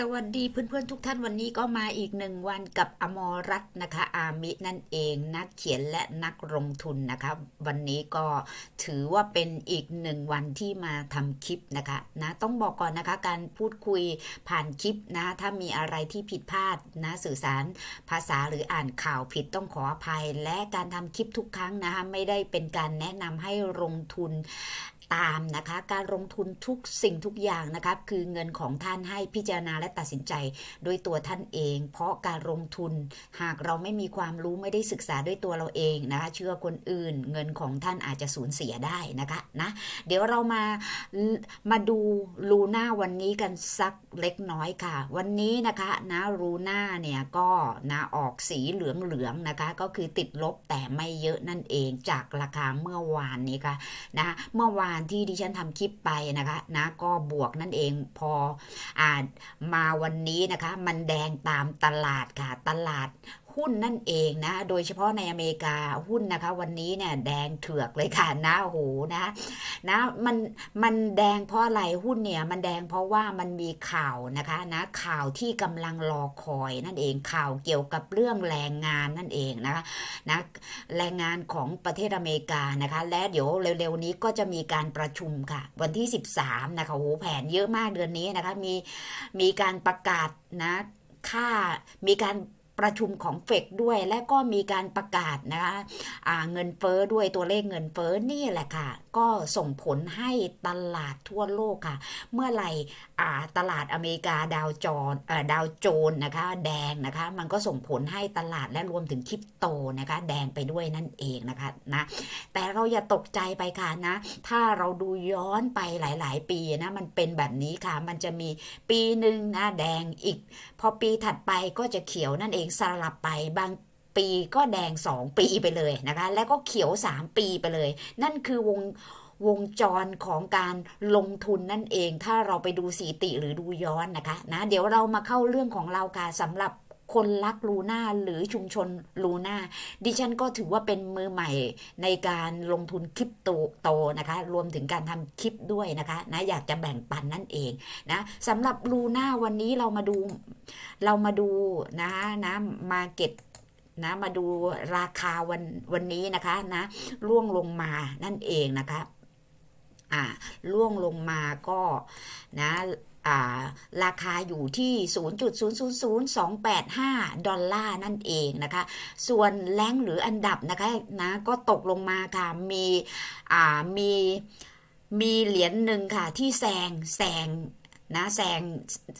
สวัสดีเพื่อนๆ ทุกท่านวันนี้ก็มาอีกหนึ่งวันกับอมรัตนะคะ อามินั่นเองนักเขียนและนักลงทุนนะคะวันนี้ก็ถือว่าเป็นอีกหนึ่งวันที่มาทำคลิปนะคะนะ ต้องบอกก่อนนะคะ การพูดคุยผ่านคลิปนะ ถ้ามีอะไรที่ผิดพลาดนะสื่อสาร ภาษาหรืออ่านข่าวผิดต้องขออภัย และการทำคลิปทุกครั้งนะคะไม่ได้เป็นการแนะนำให้ลงทุนตามนะคะ การลงทุนทุกสิ่งทุกอย่างนะคะคือเงินของท่านให้พิจารณาและตัดสินใจ ด้วยตัวท่านเอง เพราะการลงทุนหากเราไม่มีความรู้ไม่ได้ศึกษาด้วยตัวเราเองนะคะเชื่อคนอื่นเงินของท่านอาจจะสูญเสียได้นะคะนะเดี๋ยวเรามามาดูลูน่าวันนี้กันสักเล็กน้อยค่ะ วันนี้นะคะนะรูน่าเนี่ยก็นะออกสีเหลืองๆนะคะก็คือติดลบแต่ไม่เยอะนั่นเองจากราคาเมื่อวานนี้ค่ะนะเมื่อวานานที่ดิฉันทำคลิปไปนะคะ นะก็บวก นั่น เอง พอ อ่า มาวันนี้นะคะ มันแดงตามตลาดค่ะตลาดหุ้นนั่นเองนะ โดยเฉพาะในอเมริกาหุ้นนะคะวันนี้เนี่ยแดงเถือกเลยค่ะนะโหนะนะมันมันแดงเพราะอะไรหุ้นเนี่ย มันแดงเพราะว่ามันมีข่าวนะคะนะข่าวที่กำลังรอคอยนั่นเองข่าวเกี่ยวกับเรื่องแรงงานนั่นเองนะคะนะแรงงานของประเทศอเมริกานะคะและเดี๋ยวเร็วๆนี้ก็จะมีการประชุมค่ะ วันที่ 13นะคะโหแผนเยอะมากเดือนนี้นะคะมีมีการประกาศนะค่ามีการประชุมของเฟกด้วยและก็มีการประกาศนะคะเงินเฟอ้อด้วยตัวเลขเงินเฟอ้อนี่แหละค่ะก็ส่งผลให้ตลาดทั่วโลกค่ะ เมื่อไหร่ตลาดอเมริกาดาวจอนดาวโจนนะคะ แดงนะคะ มันก็ส่งผลให้ตลาดและรวมถึงคริปโตนะคะ แดงไปด้วยนั่นเองนะคะนะแต่เราอย่าตกใจไปค่ะนะ ถ้าเราดูย้อนไปหลาย ๆ ปีนะมันเป็นแบบนี้ค่ะมันจะมีปีหนึ่งนะแดงอีกพอปีถัดไปก็จะเขียวนั่นเองสลับไปบางปีก็แดง 2 ปีไปเลยนะคะแล้วก็เขียว 3 ปีไปเลย นั่นคือวงวงจรของการลงทุนนั่นเองถ้าเราไปดูสีติหรือดูย้อนนะคะ นะเดี๋ยวเรามาเข้าเรื่องของเราค่ะสำหรับคนรักลูน่าหรือชุมชนลูน่าดิฉันก็ถือว่าเป็นมือใหม่ในการลงทุนคลิปโตโตนะคะรวมถึงการทำคลิปด้วยนะคะนะอยากจะแบ่งปันนั่นเองนะสำหรับลูน่าวันนี้เรามาดูเรามาดูนะนะมาเก็ตนะมาดูราคาวันวันนี้นะคะนะร่วงลงมานั่นเองนะคะอ่าร่วงลงมาก็นะาราคาอยู่ที่ 0.000285 ดอลลาร์นั่นเองนะคะ ส่วนแรงหรืออันดับนะคะนะก็ตกลงมาค่ะ มีมีมีเหรียญหนึ่งค่ะที่แซงแซงนะแซง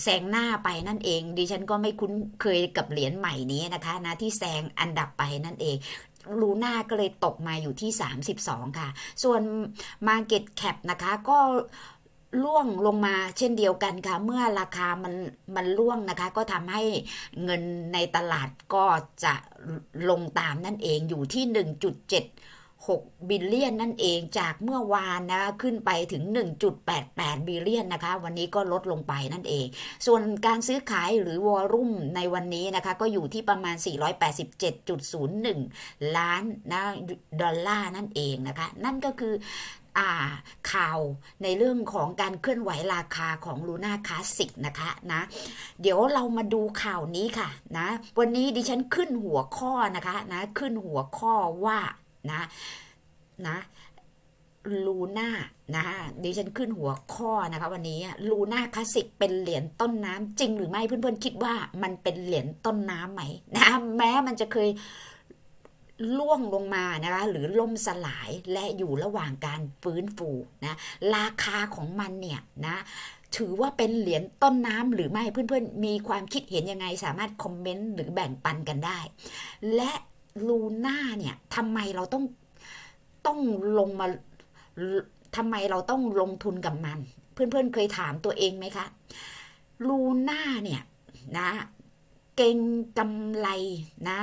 แซงหน้าไปนั่นเอง ดิฉันก็ไม่คุ้นเคยกับเหรียญใหม่นี้นะคะนะที่แซงอันดับไปนั่นเองลูน่าก็เลยตกมาอยู่ที่ 32 ค่ะ ส่วน Market Cap นะคะ ก็ล่วงลงมาเช่นเดียวกันค่ะ เมื่อราคามันมันล่วงนะคะ ก็ทำให้เงินในตลาดก็จะลงตามนั่นเองอยู่ที่ 1.7 6บิลเลียนนั่นเองจากเมื่อวานนะขึ้นไปถึง 1.88 บิลเลียนนะคะ วันนี้ก็ลดลงไปนั่นเอง ส่วนการซื้อขายหรือวอลลุ่มในวันนี้นะคะ ก็อยู่ที่ประมาณ 487.01 ล้านนะดอลลาร์นั่นเองนะคะ นั่นก็คือข่าวในเรื่องของการเคลื่อนไหวราคาของลูน่าคลาสสิกนะคะนะเดี๋ยวเรามาดูข่าวนี้ค่ะนะวันนี้ดิฉันขึ้นหัวข้อนะคะนะขึ้นหัวข้อว่านะนะลูน่านะคะดิฉันขึ้นหัวข้อนะคะวันนี้ลูน่าคลาสสิกเป็นเหรียญต้นน้ำจริงหรือไม่เพื่อนๆคิดว่ามันเป็นเหรียญต้นน้ํำไหมนะแม้มันจะเคยล่วงลงมานะคะหรือล่มสลายและอยู่ระหว่างการฟื้นฟูนะราคาของมันเนี่ยนะถือว่าเป็นเหรียญต้นน้ำหรือไม่เพื่อนๆมีความคิดเห็นยังไงสามารถคอมเมนต์หรือแบ่งปันกันได้ และลูน่าเนี่ยทำไมเราต้องต้องลงมาทำไมเราต้องลงทุนกับมัน เพื่อนๆเเคยถามตัวเองไหมคะ ลูน่าเนี่ยนะ เก่งกำไรนะ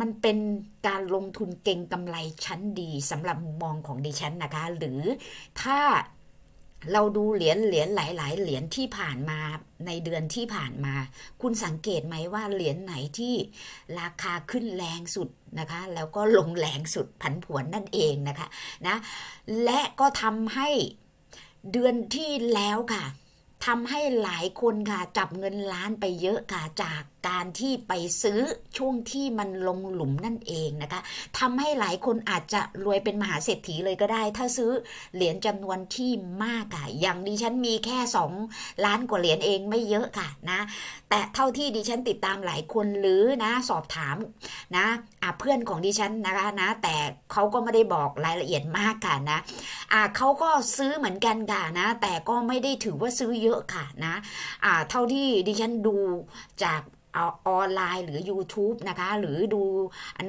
มันเป็นการลงทุนเก่งกำไรชั้นดีสำหรับมุมมองของดิฉันนะคะ หรือถ้าเราดูเหรียญเหรียญหลายๆ เหรียญที่ผ่านมาในเดือนที่ผ่านมา คุณสังเกตไหมว่าเหรียญไหนที่ราคาขึ้นแรงสุดนะคะ แล้วก็ลงแรงสุดผันผวนนั่นเองนะคะนะและก็ทำให้เดือนที่แล้วค่ะทำให้หลายคนค่ะจับเงินล้านไปเยอะค่ะจากการที่ไปซื้อช่วงที่มันลงหลุมนั่นเองนะคะทำให้หลายคนอาจจะรวยเป็นมหาเศรษฐีเลยก็ได้ ถ้าซื้อเหรียญจำนวนที่มากค่ะอย่างดิฉันมีแค่2ล้านกว่าเหรียญเองไม่เยอะค่ะนะ แต่เท่าที่ดิฉัน ติดตามหลายคนหรือนะ สอบถามนะะเพื่อนของดิฉันนะคะนะ แต่เขาก็ไม่ได้บอกรายละเอียดมากค่ะนะะเขาก็ซื้อเหมือนกันค่ะนะ แต่ก็ไม่ได้ถือว่าซื้อเยอะค่ะนะะเท่าที่ดิฉันดูจากออนไลน์หรือ YouTube นะคะ หรือดู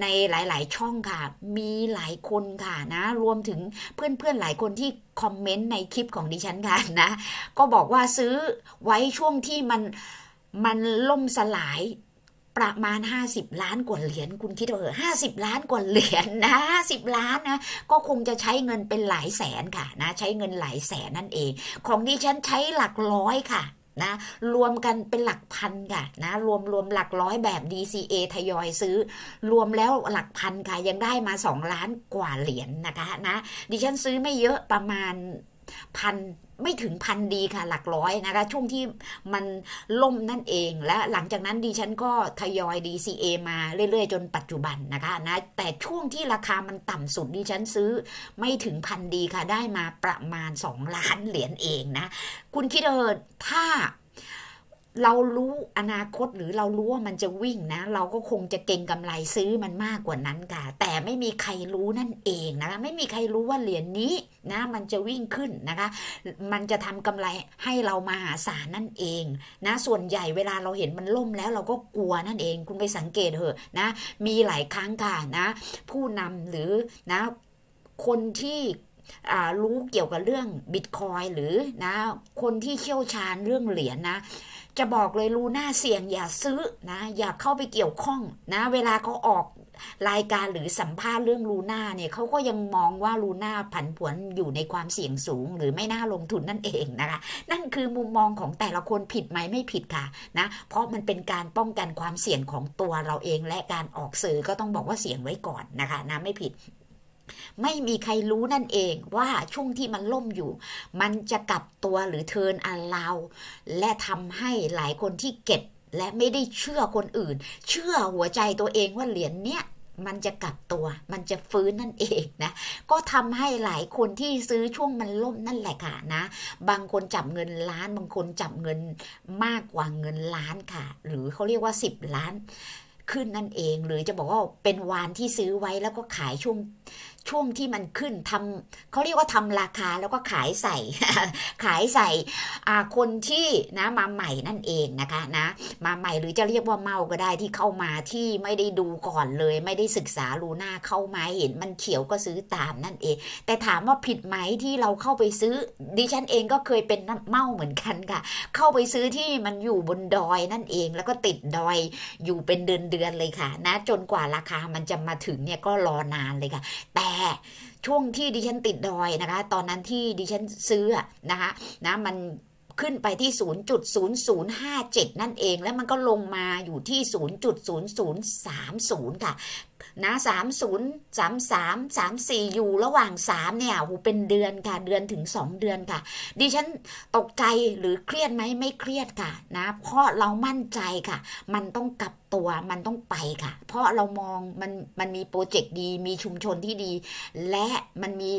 ในหลายๆช่องค่ะ มีหลายคนค่ะนะ รวมถึงเพื่อนๆ หลายคนที่คอมเมนต์ในคลิปของดิฉันค่ะนะ ก็บอกว่าซื้อไว้ช่วงที่มันมันล่มสลายประมาณ 50 ล้านกว่าเหรียญคุณคิดเอาเอห้าสิบล้านกว่าเหรียญนะสิบล้านนะ ก็คงจะใช้เงินเป็นหลายแสนค่ะนะ ใช้เงินหลายแสนนั่นเอง ของดิฉันใช้หลักร้อยค่ะนะรวมกันเป็นหลักพันค่ะนะรวมรวมหลักร้อยแบบ DCA ทยอยซื้อ รวมแล้วหลักพันค่ะ ยังได้มา2ล้านกว่าเหรียญนนะคะนะดิฉันซื้อไม่เยอะประมาณพันไม่ถึงพันดีค่ะหลักร้อยนะคะ ช่วงที่มันล่มนั่นเองและหลังจากนั้นดีฉันก็ทยอย DCA มาเรื่อยๆ จนปัจจุบันนะคะนะแต่ช่วงที่ราคามันต่ำสุดดีฉันซื้อ ไม่ถึงพันดีค่ะได้มาประมาณ 2 ล้านเหรียญเองนะ คุณคิดเออถ้าเรารู้อนาคตหรือเรารู้ว่ามันจะวิ่งนะ เราก็คงจะเก่งกำไรซื้อมันมากกว่านั้นค่ะ แต่ไม่มีใครรู้นั่นเองนะคะไม่มีใครรู้ว่าเหรียญนนี้ นะ มันจะวิ่งขึ้นนะคะ มันจะทำกำไรให้เรามาหาศาลนั่นเอง นะ ส่วนใหญ่เวลาเราเห็นมันล่มแล้วเราก็กลัวนั่นเอง คุณไปสังเกตเถอะนะมีหลายครั้งค่ะนะ ผู้นำหรือนะ คนที่รู้เกี่ยวกับเรื่องบิตคอยหรือนะ คนที่เชี่ยวชาญเรื่องเหรียญนนะจะบอกเลยลูน่าเสี่ยงอย่าซื้อนะ อย่าเข้าไปเกี่ยวข้องนะเวลาเขาออกรายการหรือสัมภาษณ์เรื่องลูน่าเนี่ยเขาก็ยังมองว่าลูน่าผันผวนอยู่ในความเสี่ยงสูงหรือไม่น่าลงทุนนั่นเองนะคะ นั่นคือมุมมองของแต่ละคนผิดไหมไม่ผิดค่ะนะ เพราะมันเป็นการป้องกันความเสี่ยงของตัวเราเองและการออกสื่อก็ต้องบอกว่าเสี่ยงไว้ก่อนนะคะนะไม่ผิดไม่มีใครรู้นั่นเองว่าช่วงที่มันล่มอยู่ มันจะกลับตัวหรือเทินอันเราและทำให้หลายคนที่เก็บและไม่ได้เชื่อคนอื่น เชื่อหัวใจตัวเองว่าเหรียญเนี้ย มันจะกลับตัวมันจะฟื้นนั่นเองนะ ก็ทำให้หลายคนที่ซื้อช่วงมันล่มนั่นแหละค่ะนะ บางคนจับเงินล้านบางคนจับเงินมากกว่าเงินล้านค่ะ หรือเขาเรียกว่า10ล้าน ขึ้นนั่นเองหรือจะบอกว่าเป็นวานที่ซื้อไว้แล้วก็ขายช่วงช่วงที่มันขึ้นทำเขาเรียกว่าทำราคาแล้วก็ขายใส่ขายใส่คนที่นะมาใหม่นั่นเองนะคะนะ มาใหม่หรือจะเรียกว่าเมาก็ได้ที่เข้ามาที่ไม่ได้ดูก่อนเลย ไม่ได้ศึกษาลูหน้าเข้ามาเห็นมันเขียวก็ซื้อตามนั่นเอง แต่ถามว่าผิดไหมที่เราเข้าไปซื้อดิฉันเองก็เคยเป็นเมาเหมือนกันค่ะ เข้าไปซื้อที่มันอยู่บนดอยนั่นเองแล้วก็ติดดอยอยู่เป็นเดือนเดือนเลยค่ะ นะจนกว่าราคามันจะมาถึงเนี่ยก็รอนานเลยค่ะแต่แต่ช่วงที่ดิฉันติดดอยนะคะ ตอนนั้นที่ดิฉันซื้อนะคะนะมันขึ้นไปที่ 0.0057 นั่นเอง แล้วมันก็ลงมาอยู่ที่ 0.0030 ค่ะ นะ 30 33 34อยู่ระหว่าง 3 เนี่ยหูเป็นเดือนค่ะ เดือนถึง 2 เดือนค่ะ ดิฉันตกใจหรือเครียดไหมไม่เครียดค่ะ นะ เพราะเรามั่นใจค่ะ มันต้องกลับตัว มันต้องไปค่ะ เพราะเรามองมัน มันมีโปรเจกต์ดี มีชุมชนที่ดี และมันมี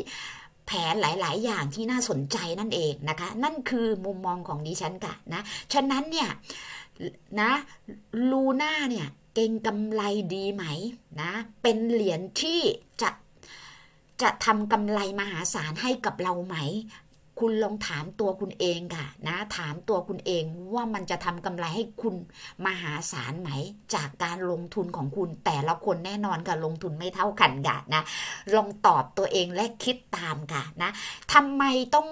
แผนหลายๆ อย่างที่น่าสนใจนั่นเองนะคะ นั่นคือมุมมองของดิฉันค่ะนะฉะนั้นเนี่ยนะลูน่าเนี่ย เก่งกำไรดีไหมนะเป็นเหรียญที่จะจะทำกำไรมหาศาลให้กับเราไหมคุณลองถามตัวคุณเองค่ะนะถามตัวคุณเองว่ามันจะทำกำไรให้คุณมหาศาลไหมจากการลงทุนของคุณแต่ละคนแน่นอนค่ะลงทุนไม่เท่ากันค่ะนะลองตอบตัวเองและคิดตามค่ะนะทำไมต้อง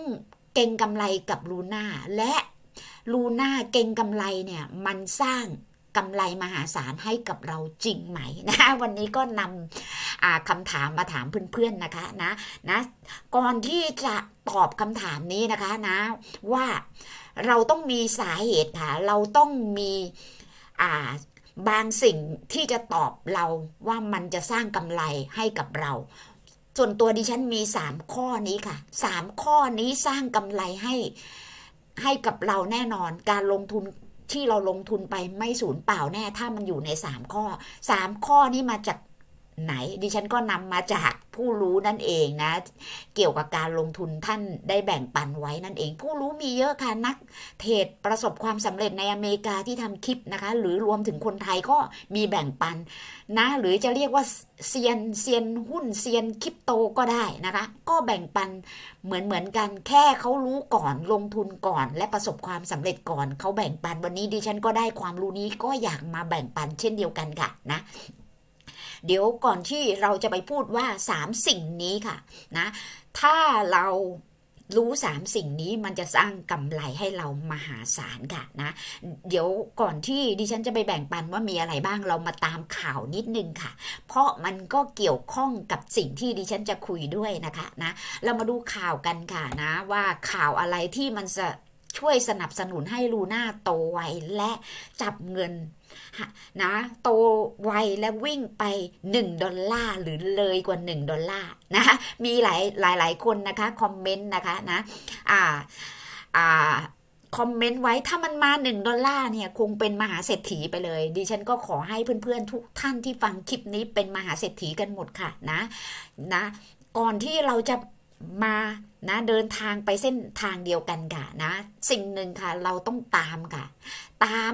เก่งกำไรกับลูน่า และลูน่าเก่งกำไรเนี่ยมันสร้างกำไรมหาศาลให้กับเราจริงไหมนะ วันนี้ก็นำคำถามมาถามเพื่อนๆนะคะนะนะ ก่อนที่จะตอบคำถามนี้นะคะนะว่าเราต้องมีสาเหตุค่ะเราต้องมีบางสิ่งที่จะตอบเราว่ามันจะสร้างกำไรให้กับเรา ส่วนตัวดิฉันมีสามข้อนี้ค่ะสามข้อนี้สร้างกำไรให้ให้กับเราแน่นอนการลงทุนที่เราลงทุนไปไม่สูญเปล่าแน่ถ้ามันอยู่ใน 3 ข้อ 3 ข้อนี้มาจากไหนดิฉันก็นำมาจากผู้รู้นั่นเองนะ เกี่ยวกับการลงทุนท่านได้แบ่งปันไว้นั่นเอง ผู้รู้มีเยอะค่ะนักเทรดประสบความสำเร็จในอเมริกาที่ทำคลิปนะคะหรือรวมถึงคนไทยก็มีแบ่งปันนะ หรือจะเรียกว่าเซียนเซียนหุ้นเซียนคริปโตก็ได้นะคะ ก็แบ่งปันเหมือนเหมือนกัน แค่เขารู้ก่อนลงทุนก่อน และประสบความสำเร็จก่อนเขาแบ่งปันวันนี้ดิฉันก็ได้ความรู้นี้ก็อยากมาแบ่งปันเช่นเดียวกันค่ะนะเดี๋ยวก่อนที่เราจะไปพูดว่า 3 สิ่งนี้ค่ะ นะ ถ้าเรารู้สามสิ่งนี้มันจะสร้างกำไรให้เรามหาศาลค่ะนะเดี๋ยวก่อนที่ดิฉันจะไปแบ่งปันว่ามีอะไรบ้างเรามาตามข่าวนิดนึงค่ะ เพราะมันก็เกี่ยวข้องกับสิ่งที่ดิฉันจะคุยด้วยนะคะนะเรามาดูข่าวกันค่ะนะว่าข่าวอะไรที่มันจะช่วยสนับสนุนให้ลูน่าโตไวและจับเงินนะโตไวและวิ่งไป1ดอลลาร์หรือเลยกว่า1ดอลลาร์นะ มีหลายหลายหลายคนนะคะคอมเมนต์นะคะนะอ่าอ่าคอมเมนต์ไว้ถ้ามันมา1ดอลลาร์เนี่ย คงเป็นมหาเศรษฐีไปเลยดิฉันก็ขอให้เพื่อนๆทุกท่านที่ฟังคลิปนี้เป็นมหาเศรษฐีกันหมดค่ะนะนะก่อนที่เราจะมานะเดินทางไปเส้นทางเดียวกันค่ะนะ สิ่งหนึ่งค่ะเราต้องตามค่ะ ตาม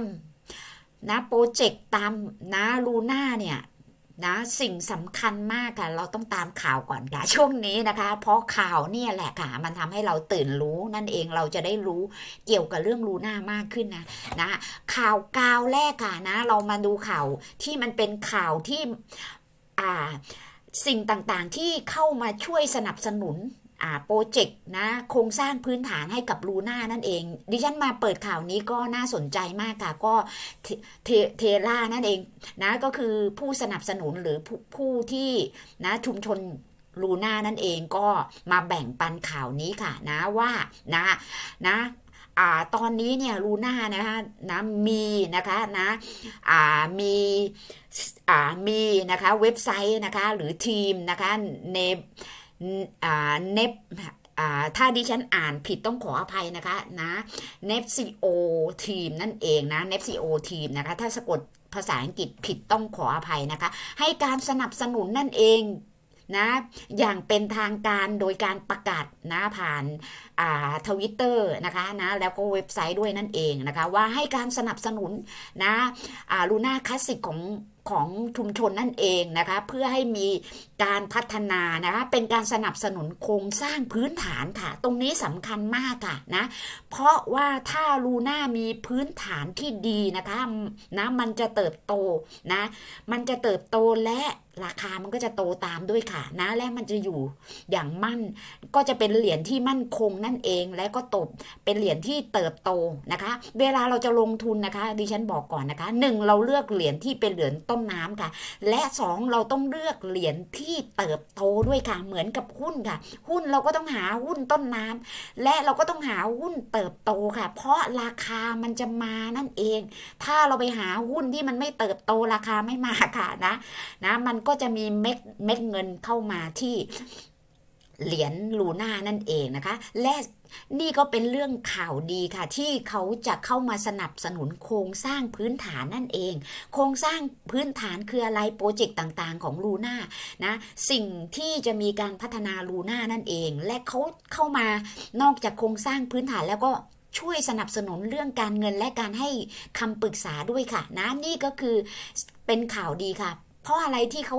นะโปรเจกต์ตามนะลูน่า เนี่ยนะสิ่งสำคัญมากค่ะ เราต้องตามข่าวก่อนค่ะช่วงนี้นะคะ เพราะข่าวเนี่ยแหละค่ะ มันทำให้เราตื่นรู้นั่นเองเราจะได้รู้เกี่ยวกับเรื่องลูน่ามากขึ้นนะนะ ข่าวกาวแรกค่ะนะ เรามาดูข่าวที่มันเป็นข่าวที่อ่าสิ่งต่างๆที่เข้ามาช่วยสนับสนุนโปรเจกต์นะโครงสร้างพื้นฐานให้กับลูน่านั่นเองดิฉันมาเปิดข่าวนี้ก็น่าสนใจมากค่ะก็ เทเล่านั่นเองนะก็คือผู้สนับสนุนหรือผู้ที่นะชุมชนลูน่านั่นเองก็มาแบ่งปันข่าวนี้ค่ะนะว่านะนะอ่า ตอนนี้เนี่ยลูน่านะคะนะมีนะคะนะอ่ามีอ่ามีนะคะเว็บไซต์นะคะหรือทีมนะคะเนเนปถ้าดิฉันอ่านผิดต้องขออภัยนะคะนะ n e p c o Team นั่นเองนะ n e p c o Team นะคะ ถ้าสะกดภาษาอังกฤษผิดต้องขออภัยนะคะ ให้การสนับสนุนนั่นเองนะ อย่างเป็นทางการโดยการประกาศนะผ่านทวิตเตอร์นะคะนะ แล้วก็เว็บไซต์ด้วยนั่นเองนะคะ ว่าให้การสนับสนุนนะลูน่าคลาสสิกของของชุมชนนั่นเองนะคะ เพื่อให้มีการพัฒนานะคะเป็นการสนับสนุนโครงสร้างพื้นฐานค่ะ ตรงนี้สำคัญมากค่ะนะเพราะว่าถ้าลูน่ามีพื้นฐานที่ดีนะคะนะมันจะเติบโตนะ มันจะเติบโตและราคามันก็จะโตตามด้วยค่ะนะและมันจะอยู่อย่างมั่น ก็จะเป็นเหรียญที่มั่นคงนั่นเองและก็ตบเป็นเหรียญที่เติบโตนะคะ เวลาเราจะลงทุนนะคะดิฉันบอกก่อนนะคะหนึ่งเราเลือกเหรียญที่เป็นเหรียญโตต้นน้ำค่ะ และ2เราต้องเลือกเหรียญที่เติบโตด้วยค่ะ เหมือนกับหุ้นค่ะ หุ้นเราก็ต้องหาหุ้นต้นน้ำ และเราก็ต้องหาหุ้นเติบโตค่ะ เพราะราคามันจะมานั่นเอง ถ้าเราไปหาหุ้นที่มันไม่เติบโตราคาไม่มาค่ะนะ นะมันก็จะมีเม็ดเม็ดเงินเข้ามาที่เหรียญลูน่านั่นเองนะคะ และนี่ก็เป็นเรื่องข่าวดีค่ะ ที่เขาจะเข้ามาสนับสนุนโครงสร้างพื้นฐานนั่นเอง โครงสร้างพื้นฐานคืออะไร โปรเจกต์ต่างๆ ของ ลูน่านะ สิ่งที่จะมีการพัฒนาลูน่านั่นเอง และเขาเข้ามานอกจากโครงสร้างพื้นฐานแล้วก็ช่วยสนับสนุนเรื่องการเงินและการให้คำปรึกษาด้วยค่ะ นะนี่ก็คือเป็นข่าวดีค่ะ เพราะอะไรที่เขา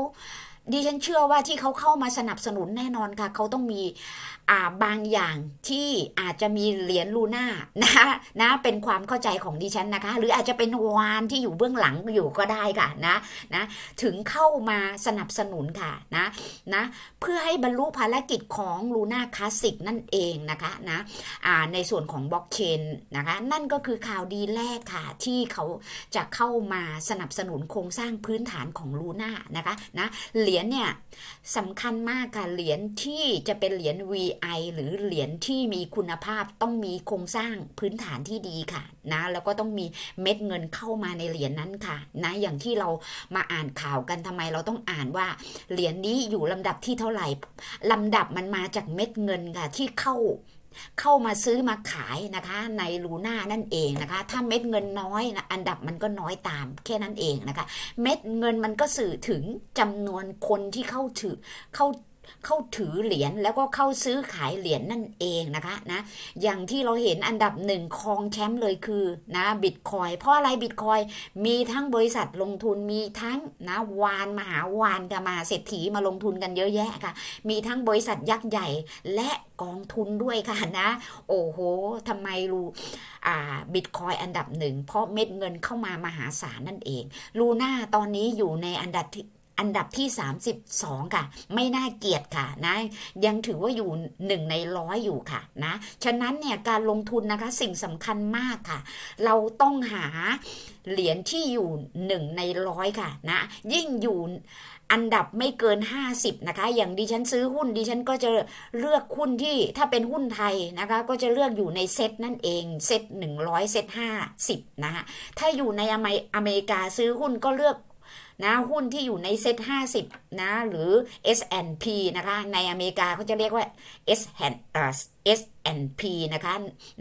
ดิฉันเชื่อว่าที่เขาเข้ามาสนับสนุนแน่นอนค่ะเขาต้องมีบางอย่างที่อาจจะมีเหรียญลูน่านะนะเป็นความเข้าใจของดิฉันนะคะหรืออาจจะเป็นวานที่อยู่เบื้องหลังอยู่ก็ได้ค่ะนะนะถึงเข้ามาสนับสนุนค่ะนะนะเพื่อให้บรรลุภารกิจของลูน่าคลาสสิกนั่นเองนะคะนะในส่วนของบล็อกเชนนะคะนั่นก็คือข่าวดีแรกค่ะ ที่เขาจะเข้ามาสนับสนุนโครงสร้างพื้นฐานของลูน่านะคะนะเหรียญเนี่ยสำคัญมากค่ะเหรียญที่จะเป็นเหรียญ V AI หรือเหรียญที่มีคุณภาพต้องมีโครงสร้างพื้นฐานที่ดีค่ะนะแล้วก็ต้องมีเม็ดเงินเข้ามาในเหรียญนนั้นค่ะ นะอย่างที่เรามาอ่านข่าวกันทำไมเราต้องอ่านว่าเหรียญนนี้อยู่ลำดับที่เท่าไหร่ลำดับมันมาจากเม็ดเงินค่ะที่เข้าเข้ามาซื้อมาขายนะคะ ในลูน่านั่นเองนะคะถ้าเม็ดเงินน้อยนะอันดับมันก็น้อยตามแค่นั้นเองนะคะเม็ดเงินมันก็สื่อถึงจำนวนคนที่เข้าถือเข้าเข้าถือเหรียญแล้วก็เข้าซื้อขายเหรียญนนั่นเองนะคะนะอย่างที่เราเห็นอันดับหนึ่งคองแชมป์เลยคือนะบิตคอยเพราะอะไรบิตคอยมีทั้งบริษัทลงทุนมีทั้งนะวานมหาวานกันมาเศรษฐีมาลงทุนกันเยอะแยะค่ะมีทั้งบริษัทยักษ์ใหญ่และกองทุนด้วยค่ะนะโอ้โหทำไมรูอ่าบิตคอยอันดับหนึ่งเพราะเม็ดเงินเข้ามามหาศาลนั่นเอง ลูน่าตอนนี้อยู่ในอันดับอันดับที่ 32 ค่ะ ไม่น่าเกียดค่ะนะยังถือว่าอยู่หนึ่งในร้อยอยู่ค่ะนะฉะนั้นเนี่ยการลงทุนนะคะสิ่งสำคัญมากค่ะ เราต้องหาเหรียญที่อยู่หนึ่งในร้อยค่ะนะยิ่งอยู่อันดับไม่เกิน 50นะคะอย่างดิฉันซื้อหุ้นดิฉันก็จะเลือกหุ้นที่ถ้าเป็นหุ้นไทยนะคะก็จะเลือกอยู่ในเซตนั่นเองเซต100เซต50นะคะถ้าอยู่ในอเมริกาซื้อหุ้นก็เลือกนะหุ้นที่อยู่ในเซ็ตห้าสิบนะหรือ S&P นะคะในอเมริกาเขาจะเรียกว่า S S&P นะคะ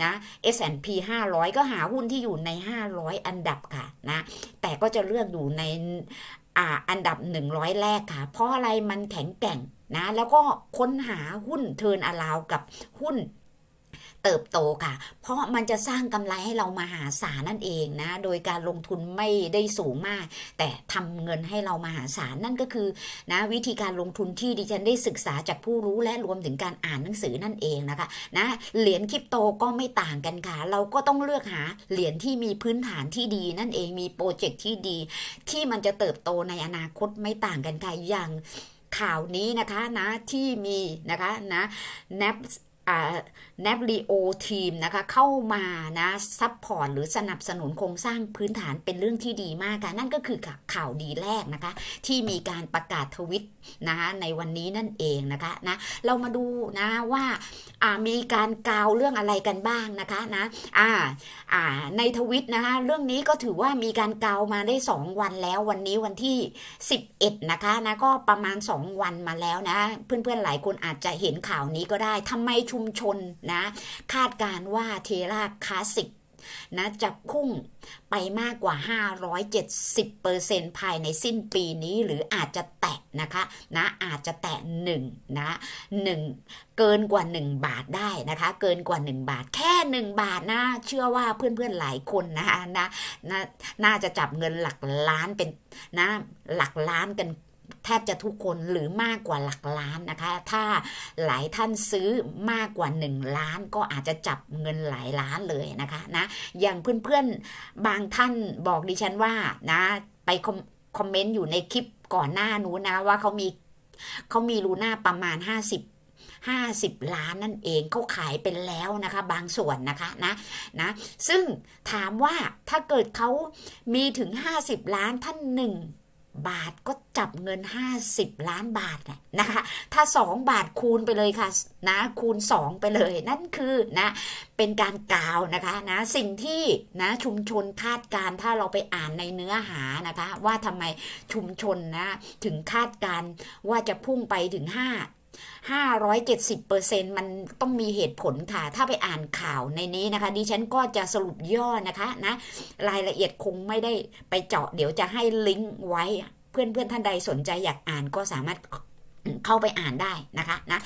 นะ S&P 500 ก็หาหุ้นที่อยู่ใน 500 อันดับค่ะนะแต่ก็จะเลือกอยู่ในอันดับ 100 แรกค่ะ เพราะอะไรมันแข็งแกร่งนะ แล้วก็ค้นหาหุ้นเทินอลาวกับหุ้นเติบโตค่ะ เพราะมันจะสร้างกำไรให้เรามหาศาลนั่นเองนะ โดยการลงทุนไม่ได้สูงมาก แต่ทำเงินให้เรามหาศาลนั่นก็คือนะวิธีการลงทุนที่ดิฉันได้ศึกษาจากผู้รู้และรวมถึงการอ่านหนังสือนั่นเองนะคะนะเหรียญคริปโตก็ไม่ต่างกันค่ะ เราก็ต้องเลือกหาเหรียญที่มีพื้นฐานที่ดีนั่นเองมีโปรเจกต์ที่ดี ที่มันจะเติบโตในอนาคตไม่ต่างกันค่ะอย่างข่าวนี้นะคะนะที่มีนะคะนะเนฟรีโอทีมนะคะเข้ามานะซัพพอร์ตหรือสนับสนุนโครงสร้างพื้นฐานเป็นเรื่องที่ดีมากค่ะนั่นก็คือข่าวดีแรกนะคะที่มีการประกาศทวิตนะคะในวันนี้นั่นเองนะคะนะเรามาดูนะว่ามีการกาวเรื่องอะไรกันบ้างนะคะนะอ่าอ่าในทวิตนะคะเรื่องนี้ก็ถือว่ามีการกาวมาได้ 2 วันแล้ววันนี้วันที่ 11นะคะนะก็ประมาณ 2 วันมาแล้วนะเพื่อนๆหลายคนอาจจะเห็นข่าวนี้ก็ได้ทำไมชุมชน นะ คาดการว่าเทราคลาสสิก นะจะพุ่งไปมากกว่า 570%ภายในสิ้นปีนี้หรืออาจจะแตะนะคะนะอาจจะแตะ 1 นะ 1 เกินกว่า 1 บาทได้ นะคะ เกินกว่า 1 บาทแค่ 1 บาทนะ เชื่อว่าเพื่อน ๆ หลายคน นะคะนะนะน่าจะจับเงินหลักล้านเป็น นะ หลักล้านกันแทบจะทุกคนหรือมากกว่าหลักล้านนะคะ ถ้าหลายท่านซื้อมากกว่า 1 ล้าน ก็อาจจะจับเงินหลายล้านเลยนะคะนะ อย่างเพื่อนๆบางท่านบอกดิฉันว่านะไปคอมเมนต์อยู่ในคลิปก่อนหน้านู้นนะว่าเขามีเขามีลูน่าประมาณ50 50 ล้านนั่นเองเขาขายเป็นแล้วนะคะ บางส่วนนะคะนะนะซึ่งถามว่าถ้าเกิดเขามีถึง50 ล้านท่านหนึ่งบาทก็จับเงิน 50 ล้านบาทนะคะ ถ้า 2 บาทคูณไปเลยค่ะ นะ คูณ 2 ไปเลย นั่นคือนะ เป็นการกล่าวนะคะ นะ สิ่งที่นะ ชุมชนคาดการ ถ้าเราไปอ่านในเนื้อหานะคะ ว่าทำไมชุมชนนะ ถึงคาดการว่าจะพุ่งไปถึง 5 570%มันต้องมีเหตุผลค่ะถ้าไปอ่านข่าวในนี้นะคะดิฉันก็จะสรุปย่อนะคะนะรายละเอียดคงไม่ได้ไปเจาะเดี๋ยวจะให้ลิงก์ไว้เพื่อนเพื่อนท่านใดสนใจอยากอ่านก็สามารถเข้าไปอ่านได้นะคะนะ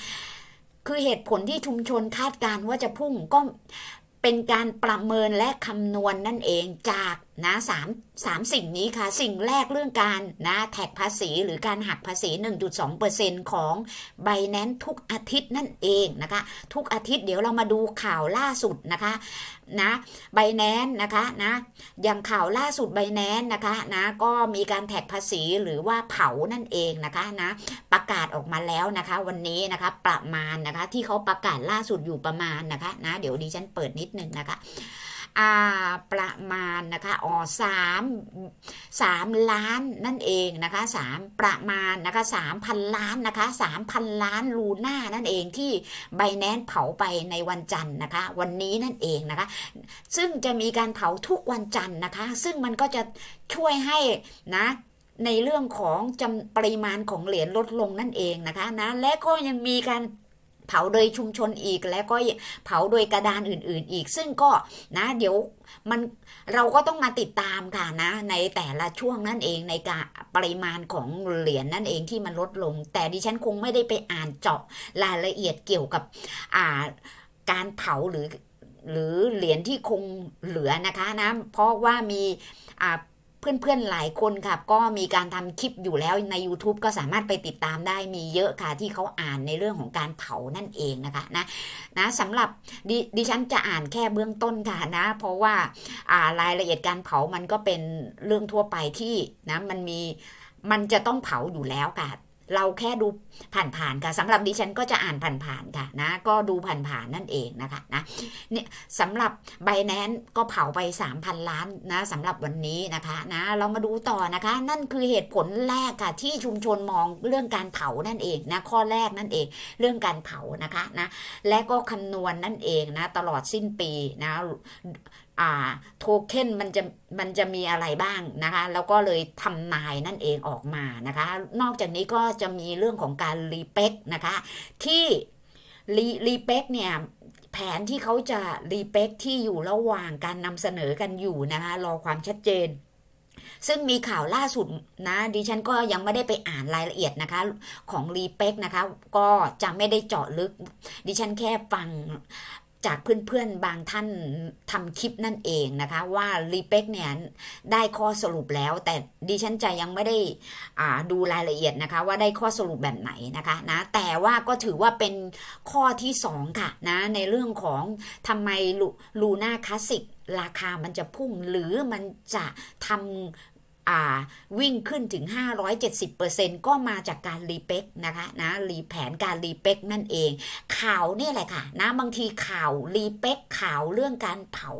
คือเหตุผลที่ชุมชนคาดการว่าจะพุ่งก็เป็นการประเมินและคำนวณนนั่นเองจากนะสามสามสิ่งนี้ค่ะสิ่งแรกเรื่องการนะแท็กภาษีหรือการหักภาษี1.2%ของใบแนนทุกอาทิตย์นั่นเองนะคะ ทุกอาทิตย์ เดี๋ยวเรามาดูข่าวล่าสุดนะคะนะใบแนนนะคะนะอย่างข่าวล่าสุดใบแนนนะคะ นะ ก็มีการแท็กภาษีหรือว่าเผานั่นเองนะคะนะประกาศออกมาแล้วนะคะ วันนี้นะคะประมาณนะคะ ที่เขาประกาศล่าสุดอยู่ประมาณนะคะนะ เดี๋ยวดิฉันเปิดนิดนึงนะคะอาประมาณนะคะอ๋อสามสามล้านนั่นเองนะคะสามประมาณนะคะสามพันล้านนะคะสามพันล้านลูน่านั่นเองที่ไบแนนเผาไปในวันจันทร์นะคะ วันนี้นั่นเองนะคะ ซึ่งจะมีการเผาทุกวันจันทร์นะคะ ซึ่งมันก็จะช่วยให้นะ ในเรื่องของจำปริมาณของเหรียญลดลงนั่นเองนะคะนะ และก็ยังมีการเผาโดยชุมชนอีกแล้วก็เผาโดยกระดานอื่นๆ อีก ซึ่งก็นะเดี๋ยวมันเราก็ต้องมาติดตามค่ะนะในแต่ละช่วงนั่นเองในการปริมาณของเหรียญนนั่นเองที่มันลดลง แต่ดิฉันคงไม่ได้ไปอ่านเจาะรายละเอียดเกี่ยวกับอ่าการเผาหรือหรือเหรียญที่คงเหลือนะคะนะเพราะว่ามีเพื่อนๆ หลายคนค่ะก็มีการทำคลิปอยู่แล้วใน YouTube ก็สามารถไปติดตามได้มีเยอะค่ะที่เขาอ่านในเรื่องของการเผานั่นเองนะคะนะนะสำหรับดดิฉันจะอ่านแค่เบื้องต้นค่ะนะ เพราะว่า่ารายละเอียดการเผามันก็เป็นเรื่องทั่วไปที่นะมันมีมันจะต้องเผาอยู่แล้วค่ะเราแค่ดูผ่าน ๆ ค่ะ สำหรับดิฉันก็จะอ่านผ่านๆค่ะนะ ก็ดูผ่านๆนั่นเองนะคะนะเนี่ยสำหรับไบแนนก็เผาไป3,000ล้านนะสำหรับวันนี้นะคะนะ เรามาดูต่อนะคะ นั่นคือเหตุผลแรกค่ะที่ชุมชนมองเรื่องการเผานั่นเองนะ ข้อแรกนั่นเอง เรื่องการเผานะคะนะ และก็คำนวณนนั่นเองนะ ตลอดสิ้นปีนะโทเค็นมันจะมันจะมีอะไรบ้างนะคะ แล้วก็เลยทำนายนั่นเองออกมานะคะ นอกจากนี้ก็จะมีเรื่องของการรีเป็กนะคะที่รีรีเป็กเนี่ยแผนที่เขาจะรีเป็กที่อยู่ระหว่างการนำเสนอกันอยู่นะคะรอความชัดเจน ซึ่งมีข่าวล่าสุดนะดิฉันก็ยังไม่ได้ไปอ่านรายละเอียดนะคะของรีเป็กนะคะก็จะไม่ได้เจาะลึกดิฉันแค่ฟังจากเพื่อนๆบางท่านทำคลิปนั่นเองนะคะว่ารีเป็กเนี่ย ได้ข้อสรุปแล้ว แต่ดิฉันจะยังไม่ได้ดูรายละเอียดนะคะ ว่าได้ข้อสรุปแบบไหนนะคะนะแต่ว่าก็ถือว่าเป็นข้อที่2ค่ะนะในเรื่องของทำไมลูน่าคลาสสิกราคามันจะพุ่งหรือมันจะทำวิ่งขึ้นถึง 570%ก็มาจากการรีเป็กนะคะ นะ รีแผนการรีเป็กนั่นเอง ข่าวนี่แหละค่ะ นะบางทีข่าวรีเป็กข่าวเรื่องการเผา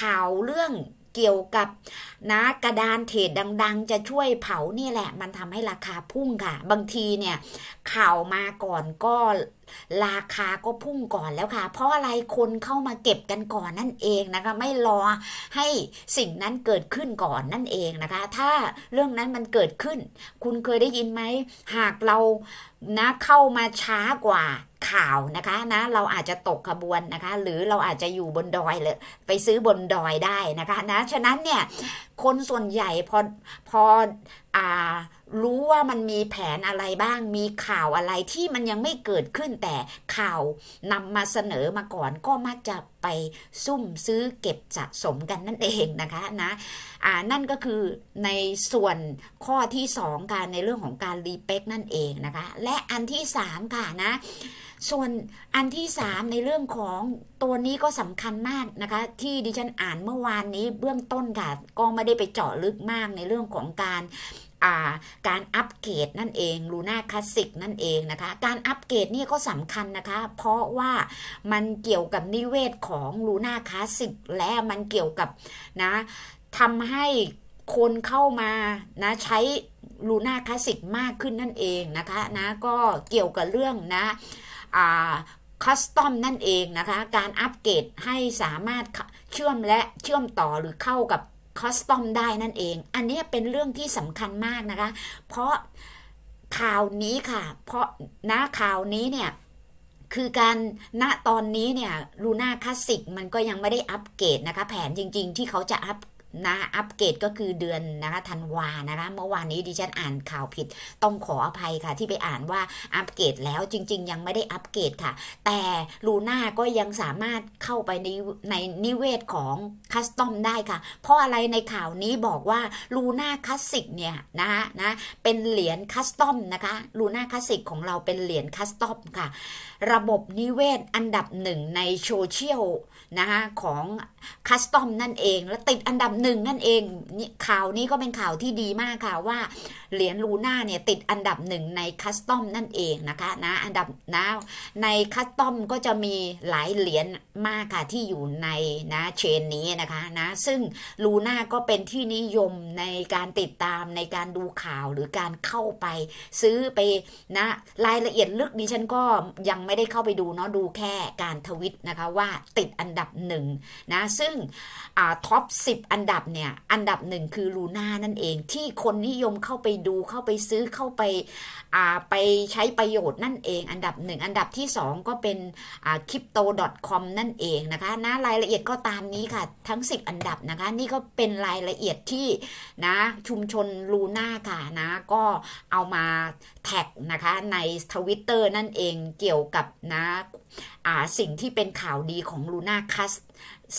ข่าวเรื่องเกี่ยวกับ นะกระดานเทรดดัง ๆ จะช่วยเผานี่แหละ มันทำให้ราคาพุ่งค่ะ บางทีเนี่ยข่าวมาก่อนก็ราคาก็พุ่งก่อนแล้วค่ะ เพราะอะไรคนเข้ามาเก็บกันก่อนนั่นเองนะคะ ไม่รอให้สิ่งนั้นเกิดขึ้นก่อนนั่นเองนะคะ ถ้าเรื่องนั้นมันเกิดขึ้น คุณเคยได้ยินไหม หากเรานะเข้ามาช้ากว่าข่าวนะคะ นะเราอาจจะตกขบวนนะคะ หรือเราอาจจะอยู่บนดอยเลยไปซื้อบนดอยได้นะคะ นะฉะนั้นเนี่ยคนส่วนใหญ่พอพออ่ารู้ว่ามันมีแผนอะไรบ้าง มีข่าวอะไรที่มันยังไม่เกิดขึ้นแต่ข่าวนำมาเสนอมาก่อนก็มักจะไปซุ่มซื้อเก็บสะสมกันนั่นเองนะคะนะอ่านั่นก็คือในส่วนข้อที่2การในเรื่องของการรีเปกนั่นเองนะคะ และอันที่3ค่ะนะ ส่วนอันที่3ในเรื่องของตัวนี้ก็สำคัญมากนะคะ ที่ดิฉัน อ่านเมื่อวานนี้ เบื้องต้นค่ะก็ไม่ได้ไปเจาะลึกมากในเรื่องของการการอัปเกรดนั่นเองลูน่าคลาสสิกนั่นเองนะคะการอัปเกรดนี่ก็สำคัญนะคะเพราะว่ามันเกี่ยวกับนิเวศของลูน่าคลาสสิกและมันเกี่ยวกับนะทำให้คนเข้ามานะใช้ลูน่าคลาสสิกมากขึ้นนั่นเองนะคะนะก็เกี่ยวกับเรื่องนะคัสตอมนั่นเองนะคะการอัปเกรดให้สามารถเชื่อมและเชื่อมต่อหรือเข้ากับคอสตอม ได้ นั่นเอง อันนี้เป็นเรื่องที่สำคัญมากนะคะ เพราะข่าวนี้ค่ะ เพราะนะข่าวนี้เนี่ย คือการณตอนนี้ เนี่ย ลูน่าคลาสสิก มันก็ยังไม่ได้อัปเกรดนะคะ แผนจริงๆ ที่เขาจะอัปนะอัปเกรดก็คือเดือนนะคะธันวา นะคะ เมื่อวานนี้ดิฉันอ่านข่าวผิดต้องขออภัยค่ะ ที่ไปอ่านว่าอัปเกรดแล้วจริง ๆ ยังไม่ได้อัปเกรดค่ะ แต่ลูน่าก็ยังสามารถเข้าไปในในนิเวศของคัสตอมได้ค่ะ เพราะอะไรในข่าวนี้บอกว่าลูน่าคลาสสิกเนี่ย นะคะนะ เป็นเหรียญคัสตอมนะคะ ลูน่าคลาสสิกของเราเป็นเหรียญคัสตอมค่ะ ระบบนิเวศอันดับหนึ่งในโซเชียลนะคะของคัสตอมนั่นเองและติดอันดับหนึ่งนั่นเองข่าวนี้ก็เป็นข่าวที่ดีมากค่ะว่าเหรียญลูน่าเนี่ยติดอันดับหนึ่งในคัสตอมนั่นเองนะคะนะอันดับนะในคัสตอมก็จะมีหลายเหรียญมากค่ะที่อยู่ในนะเชนนี้นะคะนะซึ่งลูน่าก็เป็นที่นิยมในการติดตามในการดูข่าวหรือการเข้าไป ซื้อไปนะรายละเอียดลึกดิฉันก็ยังไม่ได้เข้าไปดูเนาะดูแค่การทวิตนะคะว่าติดอันดับหนึ่งนะซึ่งท็อป10 อันดับเนี่ยอันดับหนึ่งคือลูน่านั่นเองที่คนนิยมเข้าไปดูเข้าไปซื้อเข้าไปไปใช้ประโยชน์นั่นเอง อันดับหนึ่งอันดับที่ 2ก็เป็นคริปโต .com นั่นเองนะคะนะรายละเอียดก็ตามนี้ค่ะทั้ง 10 อันดับนะคะนี่ก็เป็นรายละเอียดที่นะชุมชนลูน่าค่ะนะก็เอามาแท็กนะคะในทวิตเตอร์นั่นเองเกี่ยวกับนะสิ่งที่เป็นข่าวดีของลูน่าคัส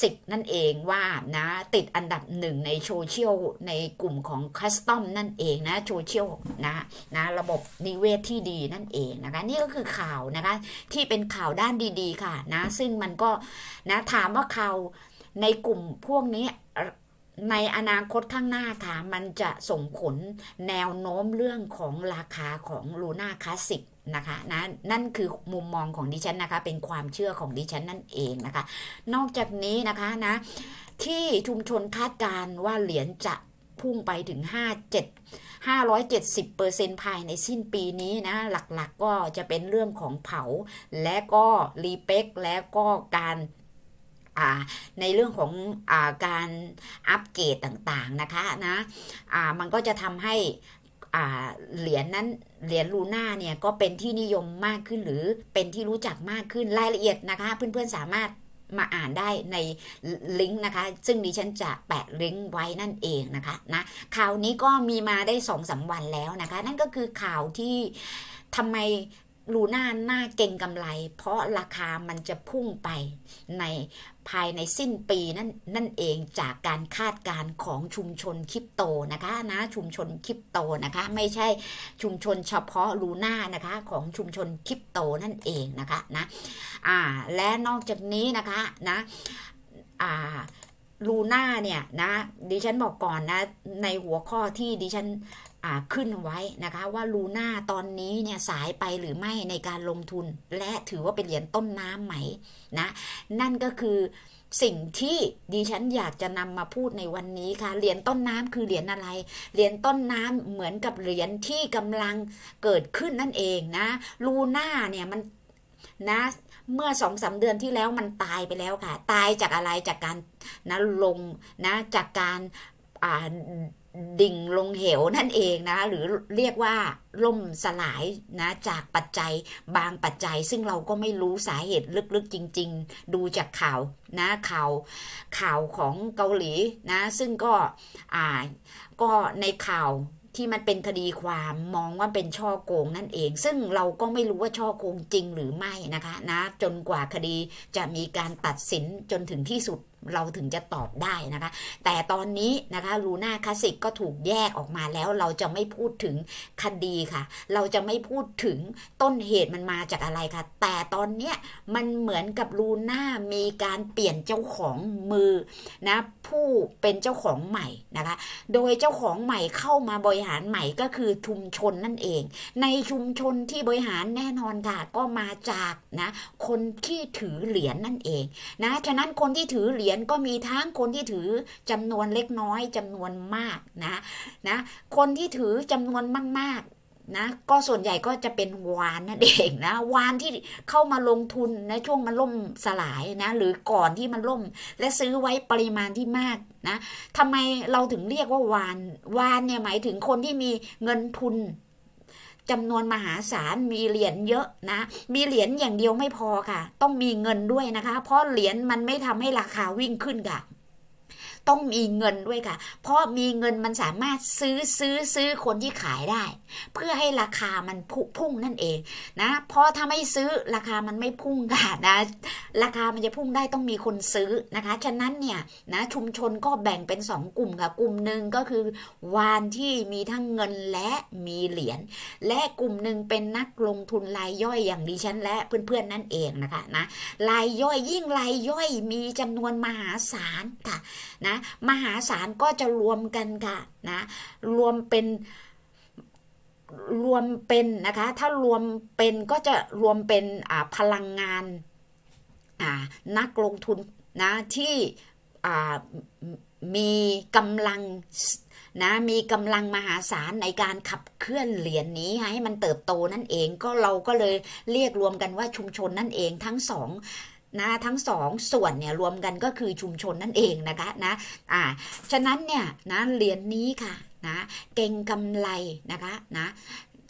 สิบนั่นเองว่านะติดอันดับหนึ่งในโซเชียลในกลุ่มของคัสตอมนั่นเองนะโซเชียลนะนะระบบนิเวศที่ดีนั่นเองนะคะนี่ก็คือข่าวนะคะที่เป็นข่าวด้านดีๆ ค่ะนะซึ่งมันก็นะถามว่าข่าวในกลุ่มพวกนี้ในอนาคตข้างหน้าค่ะ มันจะส่งผลแนวโน้มเรื่องของราคาของลูน่าคลาสสิกนะคะนะนั่นคือมุมมองของดิฉันนะคะ เป็นความเชื่อของดิฉันนั่นเองนะคะ นอกจากนี้นะคะนะที่ชุมชนคาดการว่าเหรียญจะพุ่งไปถึง57 570%ภายในสิ้นปีนี้นะ หลักๆกก็จะเป็นเรื่องของเผาและก็ รีเป็กและก็การในเรื่องของอการอัปเกรดต่างๆนะคะนะมันก็จะทำให้เหรียญนนั้นเหรียญลูน่าเนี่ย ก็เป็นที่นิยมมากขึ้นหรือเป็นที่รู้จักมากขึ้นรายละเอียดนะคะเพื่อนๆสามารถมาอ่านได้ในลิงก์นะคะ ซึ่งดิฉันจะแปะลิงก์ไว้นั่นเองนะคะนะข่าวนี้ก็มีมาได้สองสาวันแล้วนะคะ นั่นก็คือข่าวที่ทำไมลูน่าหน้าเก่งกำไร เพราะราคามันจะพุ่งไปในภายในสิ้นปีนั่นนั่นเองจากการคาดการณ์ของชุมชนคริปโตนะคะนะชุมชนคริปโตนะคะ ไม่ใช่ชุมชนเฉพาะลูน่านะคะของชุมชนคริปโตนั่นเองนะคะนะอ่าและนอกจากนี้นะคะนะอ่าลูน่าเนี่ยนะดิฉันบอกก่อนนะในหัวข้อที่ดิฉันขึ้นไว้ นะคะว่าลูน่าตอนนี้เนี่ย สายไปหรือไม่ในการลงทุน และถือว่าเป็นเหรียญต้นน้ำไหมนะ นั่นก็คือสิ่งที่ดิฉันอยากจะนำมาพูดในวันนี้ค่ะเหรียญต้นน้ำคือเหรียญอะไรเหรียญต้นน้ำเหมือนกับเหรียญที่กำลังเกิดขึ้นนั่นเองนะ ลูน่าเนี่ยมันนะเมื่อสองสาเดือนที่แล้วมันตายไปแล้วค่ะ ตายจากอะไรจากการนะลงนะจากการดิ่งลงเหวนั่นเองนะหรือเรียกว่าล่มสลายนะจากปัจจัยบางปัจจัยซึ่งเราก็ไม่รู้สาเหตุ ลึกๆจริง ๆ ดูจากข่าวนะข่าว ข่าวของเกาหลีนะ ซึ่งก็อ่าก็ในข่าวที่มันเป็นคดีความมองว่าเป็นช่อโกงนั่นเอง ซึ่งเราก็ไม่รู้ว่าช่อโกงจริงหรือไม่นะคะนะจนกว่าคดีจะมีการตัดสินจนถึงที่สุดเราถึงจะตอบได้นะคะ แต่ตอนนี้นะคะ ลูน่าคลาสสิกก็ถูกแยกออกมาแล้ว เราจะไม่พูดถึง คดีค่ะ เราจะไม่พูดถึงต้นเหตุมันมาจากอะไรค่ะ แต่ตอนเนี้ยมันเหมือนกับลูน่ามีการเปลี่ยนเจ้าของมือนะผู้เป็นเจ้าของใหม่นะคะ โดยเจ้าของใหม่เข้ามาบริหารใหม่ก็คือชุมชนนั่นเอง ในชุมชนที่บริหารแน่นอนค่ะก็มาจากนะคนที่ถือเหรียญนั่นเองนะ ฉะนั้นคนที่ถือเหรียญยนก็มีทั้งคนที่ถือจำนวนเล็กน้อยจำนวนมากนะนะ คนที่ถือจำนวนมากๆนะ ก็ส่วนใหญ่ก็จะเป็นวานนั่นเองนะ วานที่เข้ามาลงทุนในะช่วงมันล่มสลายนะ หรือก่อนที่มันล่มและซื้อไว้ปริมาณที่มากนะทำไมเราถึงเรียกว่าวาน วานเนี่ยหมายถึงคนที่มีเงินทุนจำนวนมหาศาลมีเหรียญเยอะนะมีเหรียญอย่างเดียวไม่พอค่ะ ต้องมีเงินด้วยนะคะเพราะเหรียญมันไม่ทำให้ราคาวิ่งขึ้นค่ะต้องมีเงินด้วยค่ะ เพราะมีเงินมันสามารถซื้อซื้อซื้อคนที่ขายได้ เพื่อให้ราคามันพุ่งนั่นเองนะเพราะถ้าไม่ซื้อราคามันไม่พุ่งค่ะนะราคามันจะพุ่งได้ต้องมีคนซื้อนะคะ ฉะนั้นเนี่ยนะชุมชนก็แบ่งเป็น 2 กลุ่มค่ะ กลุ่มหนึ่งก็คือวานที่มีทั้งเงินและมีเหรียญและกลุ่มหนึ่งเป็นนักลงทุนรายย่อยอย่างดิฉันและเพื่อนๆนั่นเองนะคะนะรายย่อยยิ่งรายย่อยมีจำนวนมหาศาลค่ะ นะมหาศาลก็จะรวมกันค่ะนะรวมเป็นรวมเป็นนะคะถ้ารวมเป็นก็จะรวมเป็นพลังงานนักลงทุนนะที่มีกำลังนะมีกำลังมหาศาลในการขับเคลื่อนเหรียญนนี้ให้มันเติบโตนั่นเองก็เราก็เลยเรียกรวมกันว่าชุมชนนั่นเองทั้งสองนะทั้งสองส่วนเนี่ยรวมกันก็คือชุมชนนั่นเองนะคะนะอ่าฉะนั้นเนี่ยนะเหรียญนนี้ค่ะนะเก่งกำไรนะคะนะ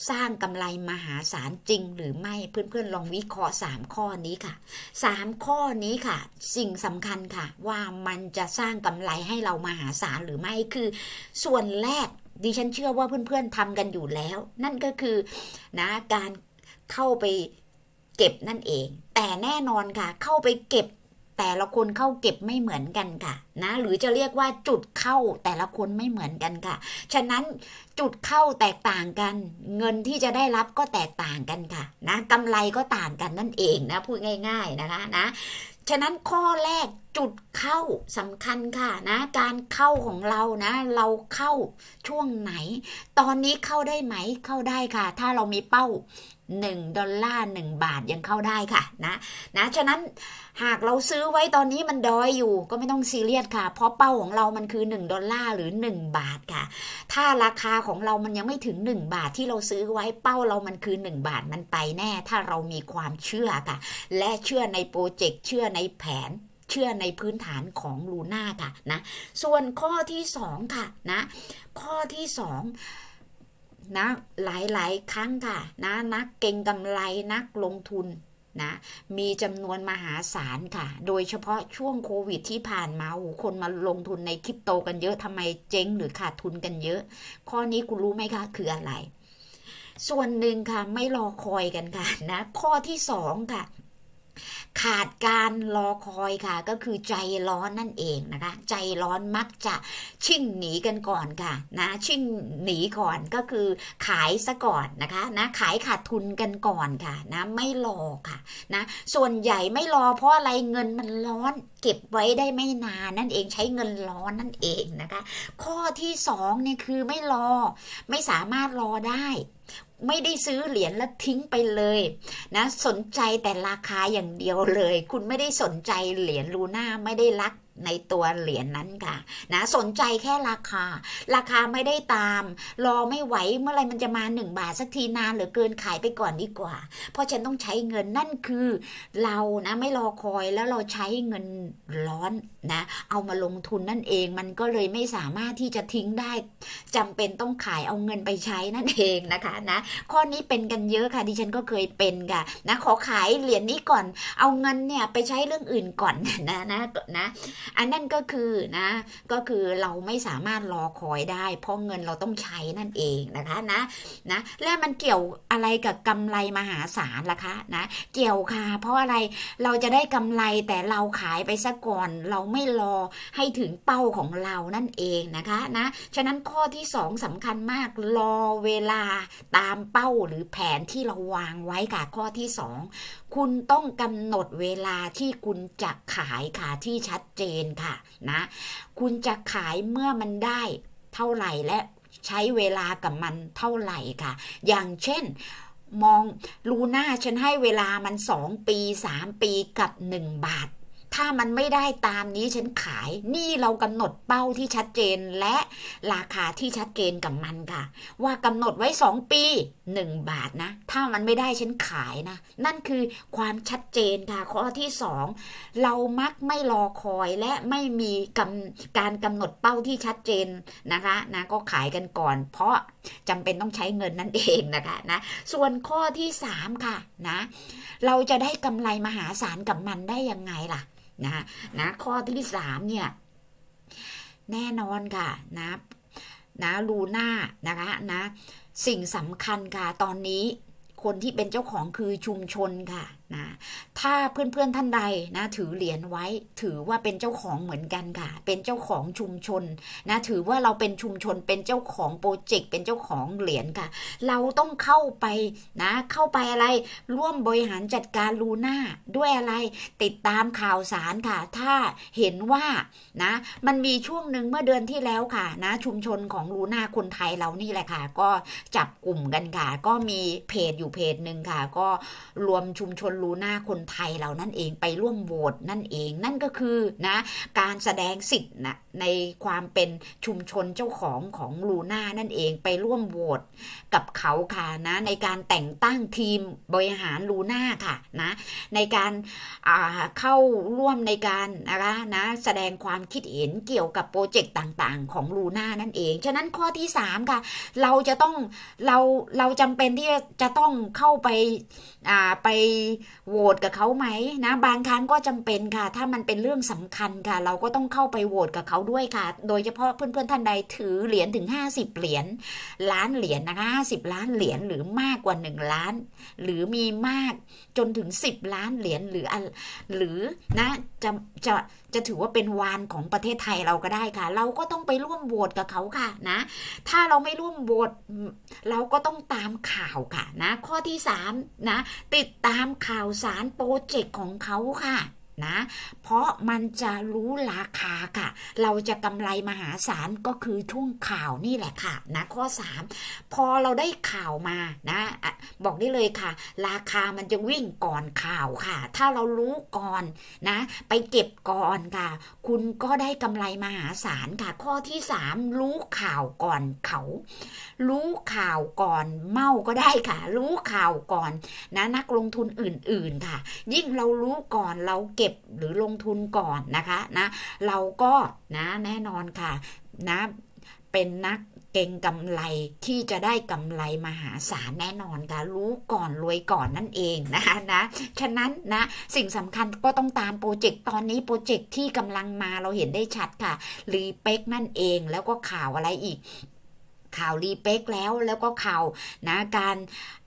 สร้างกำไรมหาศาลจริงหรือไม่เพื่อนๆ ลองวิเคราะห์3ข้อนี้ค่ะ3ข้อนี้ค่ะ สิ่งสำคัญค่ะ ว่ามันจะสร้างกำไรให้เรามหาศาลหรือไม่คือส่วนแรกดิฉันเชื่อว่าเพื่อนๆทำกันอยู่แล้ว นั่นก็คือนะการเข้าไปเก็บนั่นเอง แต่แน่นอนค่ะ เข้าไปเก็บแต่ละคนเข้าเก็บไม่เหมือนกันค่ะ นะหรือจะเรียกว่าจุดเข้าแต่ละคนไม่เหมือนกันค่ะ ฉะนั้นจุดเข้าแตกต่างกัน เงินที่จะได้รับก็แตกต่างกันค่ะ นะกำไรก็ต่างกันนั่นเองนะ พูดง่าย ๆนะคะนะ ฉะนั้นข้อแรกจุดเข้าสำคัญค่ะ นะการเข้าของเรานะ เราเข้าช่วงไหน ตอนนี้เข้าได้ไหมเข้าได้ค่ะ ถ้าเรามีเป้า1 ดอลลาร์ 1 บาทยังเข้าได้ค่ะ นะนะ ฉะนั้นหากเราซื้อไว้ตอนนี้มันดอยอยู่ก็ไม่ต้องซีเรียสค่ะ เพราะเป้าของเรามันคือ1ดอลลาร์หรือ1บาทค่ะ ถ้าราคาของเรามันยังไม่ถึง1บาทที่เราซื้อไว้เป้าเรามันคือ 1 บาทมันไปแน่ ถ้าเรามีความเชื่อค่ะ และเชื่อในโปรเจกต์เชื่อในแผนเชื่อในพื้นฐานของลูน่าค่ะนะส่วนข้อที่2ค่ะนะ ข้อที่2นะหลายๆครั้งค่ะนะนักเก่งกำไรนักลงทุนนะ มีจำนวนมหาศาลค่ะ โดยเฉพาะช่วงโควิดที่ผ่านมาโ้คนมาลงทุนในคริปโตกันเยอะทำไมเจ๊ง หรือขาดทุนกันเยอะ ข้อนี้คุณรู้ไหมคะคืออะไร ส่วนหนึ่งค่ะไม่รอคอยกันค่ะ นะ ข้อที่สองค่ะขาดการรอคอยค่ะก็คือใจร้อนนั่นเองนะคะ ใจร้อนมักจะชิ่งหนีกันก่อนค่ะนะชิ่งหนีก่อนก็คือขายซะก่อนนะคะนะขายขาดทุนกันก่อนค่ะนะไม่รอค่ะนะส่วนใหญ่ไม่รอ เพราะอะไรเงินมันร้อนเก็บไว้ได้ไม่นานนั่นเองใช้เงินร้อนนั่นเองนะคะ ข้อที่สงเนี่ยคือไม่รอไม่สามารถรอได้ไม่ได้ซื้อเหรียญแล้วทิ้งไปเลย นะสนใจแต่ราคาอย่างเดียวเลย คุณไม่ได้สนใจเหรียญลูน่าไม่ได้รักในตัวเหรียญนนั้นค่ะนะสนใจแค่ราคา ราคาไม่ได้ตาม รอไม่ไหวเมื่อไรมันจะมา1บาทสักทีนานหรือเกินขายไปก่อนดีกว่า เพราะฉันต้องใช้เงินนั่นคือ เรานะไม่รอคอยแล้วเราใช้เงินร้อนนะ เอามาลงทุนนั่นเองมันก็เลยไม่สามารถที่จะทิ้งได้ จำเป็นต้องขายเอาเงินไปใช้นั่นเองนะคะนะข้อนี้เป็นกันเยอะค่ะดิฉันก็เคยเป็นค่ะนะขอขายเหรียญนี้ก่อน เอาเงินเนี่ยไปใช้เรื่องอื่นก่อนนะนะนะอันนั่นก็คือนะก็คือเราไม่สามารถรอคอยได้ เพราะเงินเราต้องใช้นั่นเองนะคะนะนะและมันเกี่ยวอะไรกับกำไรมหาศาลล่ะคะนะเกี่ยวค่ะ เพราะอะไรเราจะได้กำไรแต่เราขายไปซะก่อนเราไม่ รอ ให้ ถึงเป้าของเรานั่นเองนะคะนะฉะนั้นข้อที่2สำคัญมากรอเวลาตามเป้าหรือแผนที่เราวางไว้ค่ะข้อที่ 2 คุณต้องกำหนดเวลาที่คุณจะขายค่ะที่ชัดเจนค่ะนะคุณจะขายเมื่อมันได้เท่าไหร่และใช้เวลากับมันเท่าไหร่ค่ะ อย่างเช่นมองลูน่าฉันให้เวลามันสองปีสามปีกับหนึ่งบาทถ้ามันไม่ได้ตามนี้ฉันขาย นี่เรากำหนดเป้าที่ชัดเจนและราคาที่ชัดเจนกับมันค่ะ ว่ากำหนดไว้ 2 ปี 1 บาทนะ ถ้ามันไม่ได้ฉันขายนะ นั่นคือความชัดเจนค่ะ ข้อที่ 2 เรามักไม่รอคอยและไม่มีกการกำหนดเป้าที่ชัดเจนนะคะนะก็ขายกันก่อน เพราะจำเป็นต้องใช้เงินนั่นเองนะคะนะส่วนข้อที่3ค่ะนะ เราจะได้กำไรมหาศาลกับมันได้ยังไงล่ะนะนะ ข้อที่สามเนี่ย แน่นอนค่ะ นะ นะ ลูน่า นะคะ นะ สิ่งสำคัญค่ะ ตอนนี้ คนที่เป็นเจ้าของคือชุมชนค่ะนะถ้าเพื่อนๆท่านใดนะถือเหรียญไว้ถือว่าเป็นเจ้าของเหมือนกันค่ะ เป็นเจ้าของชุมชนนะถือว่าเราเป็นชุมชนเป็นเจ้าของโปรเจกต์เป็นเจ้าของเหรียญค่ะ เราต้องเข้าไปนะเข้าไปอะไรร่วมบริหารจัดการลูน่าด้วยอะไร ติดตามข่าวสารค่ะ ถ้าเห็นว่านะมันมีช่วงหนึ่งเมื่อเดือนที่แล้วค่ะนะชุมชนของลูน่าคนไทยเรานี่แหละค่ะก็จับกลุ่มกันค่ะก็มีเพจอยู่เพจหนึ่งค่ะ ก็รวมชุมชนรู้หน้าคนไทยเรานั่นเองไปร่วมโหวตนั่นเอง นั่นก็คือนะ การแสดงสิทธิ์นะในความเป็นชุมชนเจ้าของของลูน่านั่นเองไปร่วมโหวตกับเขาค่ะนะในการแต่งตั้งทีมบริหารลูน่าค่ะนะในการเข้าร่วมในการนะคะนะแสดงความคิดเห็นเกี่ยวกับโปรเจกต์ต่าง ๆของลูน่านั่นเองฉะนั้นข้อที่3ค่ะ เราจะต้องเราเราจำเป็นที่จะต้องเข้าไปอ่าไปโหวตกับเขาไหมนะ บางครั้งก็จำเป็นค่ะ ถ้ามันเป็นเรื่องสำคัญค่ะ เราก็ต้องเข้าไปโหวตกับเขาด้วยค่ะ โดยเฉพาะเพื่อนๆท่านใดถือเหรียญถึง50เหรียญล้านเหรียญนะคะห้าสิบล้านเหรียญหรือมากกว่า 1 ล้านหรือมีมากจนถึง 10 ล้านเหรียญหรือหรือนะจะจะจะถือว่าเป็นวานของประเทศไทยเราก็ได้ค่ะ เราก็ต้องไปร่วมโหวตกับเขาค่ะนะ ถ้าเราไม่ร่วมโหวตเราก็ต้องตามข่าวค่ะนะ ข้อที่3นะ ติดตามข่าวาวสารโปรเจกต์ของเขาค่ะนะ เพราะมันจะรู้ราคาค่ะ เราจะกำไรมหาศาลก็คือช่วงข่าวนี่แหละค่ะ นะข้อ 3 พอเราได้ข่าวมานะบอกได้เลยค่ะ ราคามันจะวิ่งก่อนข่าวค่ะ ถ้าเรารู้ก่อนนะ ไปเก็บก่อนค่ะ คุณก็ได้กำไรมหาศาลค่ะ ข้อที่สามรู้ข่าวก่อนเขา รู้ข่าวก่อนเมาก็ได้ค่ะ รู้ข่าวก่อนนะนักลงทุนอื่น ๆค่ะ ยิ่งเรารู้ก่อนเราเก็บหรือลงทุนก่อนนะคะนะเราก็นะแน่นอนค่ะ นะเป็นนักเก่งกำไรที่จะได้กำไรมหาศาลแน่นอนค่ะรู้ก่อนรวยก่อนนั่นเองนะคะนะฉะนั้นนะสิ่งสำคัญก็ต้องตามโปรเจกต์ตอนนี้โปรเจกต์ที่กำลังมาเราเห็นได้ชัดค่ะ รีเป็กนั่นเองแล้วก็ข่าวอะไรอีก ข่าวรีเป็กแล้วแล้วก็ข่าวนะการ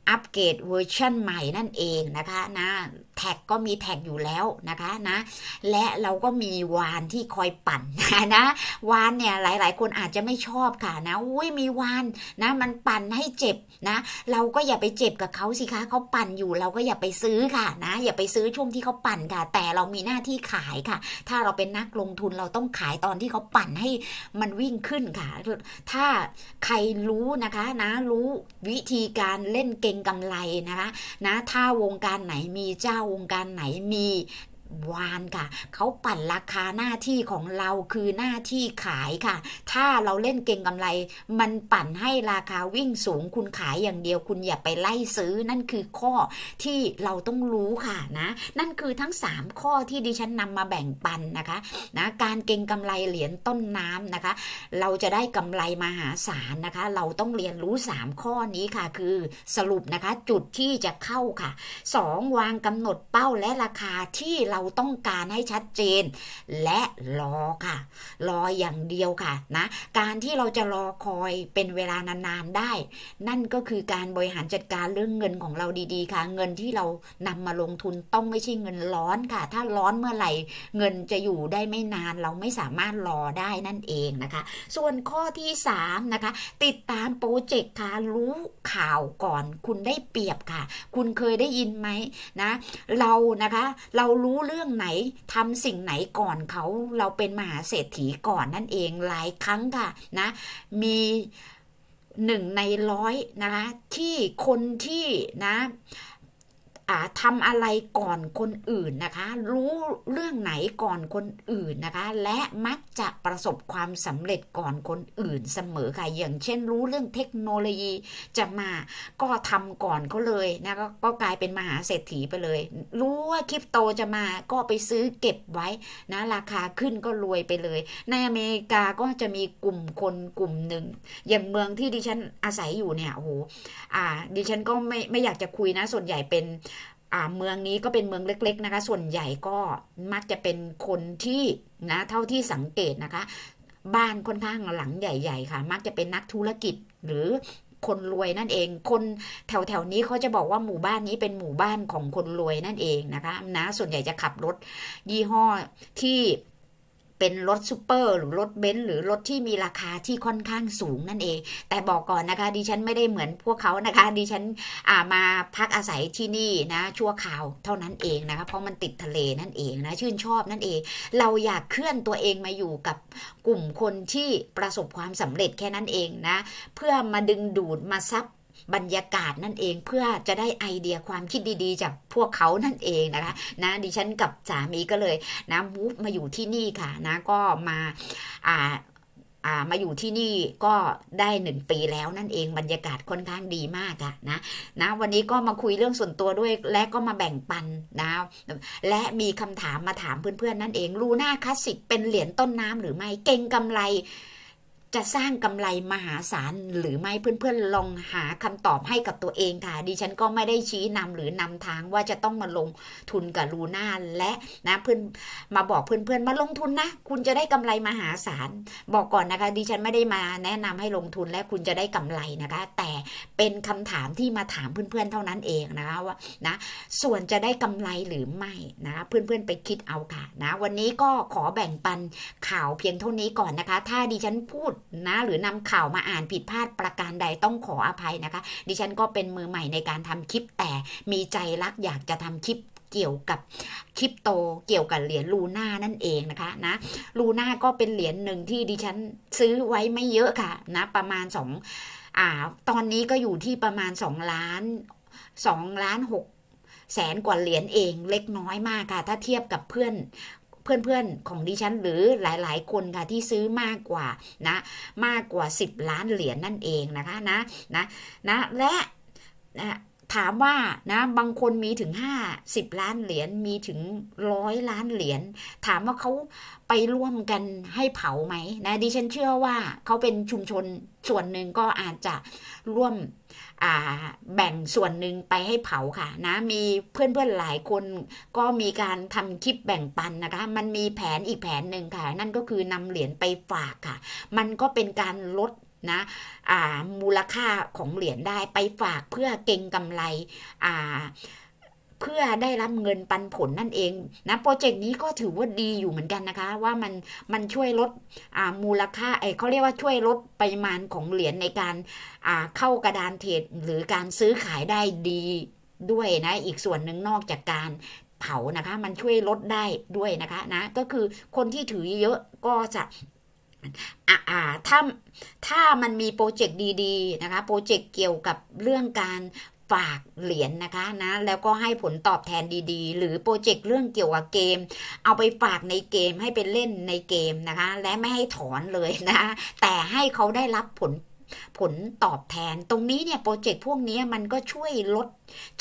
อัปเกรดเวอร์ชันใหม่นั่นเองนะคะนะแท็กก็มีแท็กอยู่แล้วนะคะนะ และเราก็มีวานที่คอยปั่น นะนะวานเนี่ยหลายๆ คนอาจจะไม่ชอบค่ะนะอุ้ยมีวานนะ มันปั่นให้เจ็บนะ เราก็อย่าไปเจ็บกับเขาสิคะเขาปั่นอยู่เราก็อย่าไปซื้อค่ะนะ อย่าไปซื้อช่วงที่เขาปั่นค่ะ แต่เรามีหน้าที่ขายค่ะ ถ้าเราเป็นนักลงทุนเราต้องขายตอนที่เขาปั่นให้ มันวิ่งขึ้นค่ะถ้าใครรู้นะคะ นะรู้วิธีการเล่นเกงกำไรนะคะนะ ถ้าวงการไหนมี เจ้าวงการไหนมีวานค่ะเขาปั่นราคาหน้าที่ของเราคือหน้าที่ขายค่ะ ถ้าเราเล่นเก่งกำไรมันปั่นให้ราคาวิ่งสูงคุณขายอย่างเดียวคุณอย่าไปไล่ซื้อ นั่นคือข้อที่เราต้องรู้ค่ะนะนั่นคือทั้ง3ข้อที่ดิฉันนำมาแบ่งปันนะคะนะการเก่งกำไรเหรียญต้นน้ำนะคะ เราจะได้กำไรมหาศาลนะคะ เราต้องเรียนรู้3ข้อนี้ค่ะ คือสรุปนะคะ จุดที่จะเข้าค่ะ2วางกำหนดเป้าและราคาที่เราราต้องการให้ชัดเจนและรอค่ะ รออย่างเดียวค่ะนะการที่เราจะรอคอยเป็นเวลานาน ๆ ได้ นั่นก็คือการบริหารจัดการเรื่องเงินของเราดีๆ ค่ะ เงินที่เรานำมาลงทุนต้องไม่ใช่เงินร้อนค่ะ ถ้าร้อนเมื่อไหร่ เงินจะอยู่ได้ไม่นาน เราไม่สามารถรอได้นั่นเองนะคะ ส่วนข้อที่ 3 นะคะติดตามโปรเจกต์ค่ะรู้ข่าวก่อน คุณได้เปรียบค่ะ คุณเคยได้ยินไหมนะเรานะคะเรารู้เรื่องไหนทำสิ่งไหนก่อนเขาเราเป็นมหาเศรษฐีก่อนนั่นเองหลายครั้งค่ะนะ มีหนึ่งในร้อยนะคะที่คนที่นะทำอะไรก่อนคนอื่นนะคะ รู้เรื่องไหนก่อนคนอื่นนะคะ และมักจะประสบความสำเร็จก่อนคนอื่นเสมอค่ะ อย่างเช่น รู้เรื่องเทคโนโลยีจะมาก็ทำก่อนเขาเลยนะกก็กลายเป็นมหาเศรษฐีไปเลย รู้ว่าคริปโตจะมาก็ไปซื้อเก็บไว้ นะ ราคาขึ้นก็รวยไปเลย ในอเมริกาก็จะมีกลุ่มคนกลุ่มหนึ่งอย่างเมืองที่ดิฉันอาศัยอยู่เนี่ยโอ้โหอ่าดิฉันก็ไม่ไม่อยากจะคุยนะส่วนใหญ่เป็นเมืองนี้ก็เป็นเมืองเล็กๆนะคะ ส่วนใหญ่ก็มักจะเป็นคนที่นะเท่าที่สังเกตนะคะ บ้าน ค่อนข้าง หลังใหญ่ ๆ ค่ะ มักจะ เป็นนักธุรกิจหรือคนรวยนั่นเอง คนแถวแถวนี้เขาจะบอกว่าหมู่บ้านนี้เป็นหมู่บ้านของคนรวยนั่นเองนะคะนะส่วนใหญ่จะขับรถ ยี่ห้อที่เป็นรถซูเปอร์หรือรถเบนซ์หรือรถที่มีราคาที่ค่อนข้างสูงนั่นเอง แต่บอกก่อนนะคะ ดิฉันไม่ได้เหมือนพวกเขานะคะ ดิฉันมาพักอาศัยที่นี่นะชั่วคราวเท่านั้นเองนะคะเพราะมันติดทะเลนั่นเองนะ ชื่นชอบนั่นเอง เราอยากเคลื่อนตัวเองมาอยู่กับกลุ่มคนที่ประสบความสำเร็จแค่นั้นเองนะ เพื่อมาดึงดูดมาซับบรรยากาศนั่นเองเพื่อจะได้ไอเดียความคิดดีๆ จากพวกเขานั่นเองนะคะ นะ ดิฉันกับสามีก็เลยนะมูฟมาอยู่ที่นี่ค่ะ นะ ก็มาอ่าอ่ามาอยู่ที่นี่ก็ได้หนึ่งปีแล้วนั่นเองบรรยากาศค่อนข้างดีมากอะนะนะวันนี้ก็มาคุยเรื่องส่วนตัวด้วย และก็มาแบ่งปันนะและมีคำถามมาถามเพื่อนๆ นั่นเองลูน่าคลาสสิกเป็นเหรียญต้นน้ำหรือไม่ เก่งกำไรจะสร้างกำไรมหาศาลหรือไม่เพื่อนๆลองหาคำตอบให้กับตัวเองค่ะ ดิฉันก็ไม่ได้ชี้นำหรือนำทางว่าจะต้องมาลงทุนกับลูน่าและนะเพื่อนมาบอกเพื่อนๆ มาลงทุนนะ คุณจะได้กำไรมหาศาลบอกก่อนนะคะดิฉันไม่ได้มาแนะนำให้ลงทุนและคุณจะได้กำไรนะคะ แต่เป็นคำถามที่มาถามเพื่อนๆ เท่านั้นเองนะคะว่านะส่วนจะได้กำไรหรือไม่นะเพื่อนๆ ไปคิดเอาค่ะนะวันนี้ก็ขอแบ่งปันข่าวเพียงเท่านี้ก่อนนะคะ ถ้าดิฉันพูดนะหรือนำข่าวมาอ่านผิดพลาดประการใดต้องขออภัยนะคะ ดิฉันก็เป็นมือใหม่ในการทำคลิปแต่มีใจรักอยากจะทำคลิปเกี่ยวกับคริปโตเกี่ยวกับเหรียญลูน่านั่นเองนะคะนะ ลูน่าก็เป็นเหรียญหนึ่งที่ดิฉันซื้อไว้ไม่เยอะค่ะนะประมาณสองอ่าตอนนี้ก็อยู่ที่ประมาณสองล้านสองล้านหกแสนกว่าเหรียญเองเล็กน้อยมากค่ะ ถ้าเทียบกับเพื่อนเพื่อนๆ ของดิฉันหรือหลาย ๆ คนค่ะที่ซื้อมากกว่านะมากกว่า 10 ล้านเหรียญนนั่นเองนะคะ นะ นะนะและนะถามว่านะบางคนมีถึง50ล้านเหรียญมีถึงร้อยล้านเหรียญถามว่าเขาไปร่วมกันให้เผาไหม นะ ดิฉัน เชื่อว่าเขาเป็นชุมชนส่วนหนึ่งก็อาจจะร่วมแบ่งส่วนหนึ่งไปให้เผาค่ะนะ มีเพื่อนๆหลายคนก็มีการทำคลิปแบ่งปันนะคะ มันมีแผนอีกแผนหนึ่งค่ะนั่นก็คือนำเหรียญไปฝากค่ะ มันก็เป็นการลดนะมูลค่าของเหรียญได้ไปฝากเพื่อเก็งกำไร อ่าเพื่อได้รับเงินปันผลนั่นเอง นะ โปรเจกต์นี้ก็ถือ ว่า ดีอยู่เหมือนกัน นะคะว่า มัน มันช่วยลดมูลค่าเอเขาเรียกว่าช่วยลดปริมาณของเหรียญในการเข้ากระดานเทรดหรือการซื้อขายได้ดีด้วยนะอีกส่วนหนึ่งนอกจากการเผานะคะ มันช่วยลดได้ด้วยนะคะนะก็คือคนที่ถือเยอะก็จะอ่าถ้าถ้ามันมีโปรเจกต์ดีๆนะคะโปรเจกต์เกี่ยวกับเรื่องการฝากเหรียญนนะคะนะแล้วก็ให้ผลตอบแทนดีๆ หรือโปรเจกต์เรื่องเกี่ยวกับเกม เอาไปฝากในเกมให้เป็นเล่นในเกมนะคะ และไม่ให้ถอนเลยนะ แต่ให้เขาได้รับผลผลตอบแทนตรงนี้เนี่ยโปรเจกต์พวกนี้มันก็ช่วยลด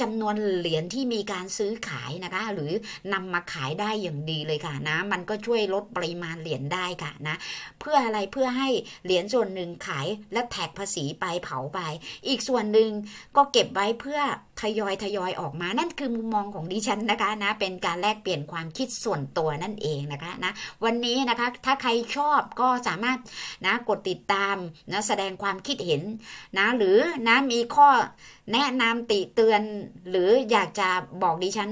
จำนวนเหรียญที่มีการซื้อขายนะคะหรือนำมาขายได้อย่างดีเลยค่ะนะ มันก็ช่วยลดปริมาณเหรียญได้ค่ะนะเพื่ออะไรเพื่อให้เหรียญส่วนหนึ่งขายและแท็กภาษีไปเผาไป อีกส่วนหนึ่งก็เก็บไว้เพื่อทยอยทยอยออกมานั่นคือมุมมองของดิฉันนะคะนะเป็นการแลกเปลี่ยนความคิดส่วนตัวนั่นเองนะคะนะวันนี้นะคะถ้าใครชอบก็สามารถนะกดติดตามนะแสดงความคิดเห็นนะ หรือ นะ มีข้อแนะนำติเตือนหรืออยากจะบอกดิฉัน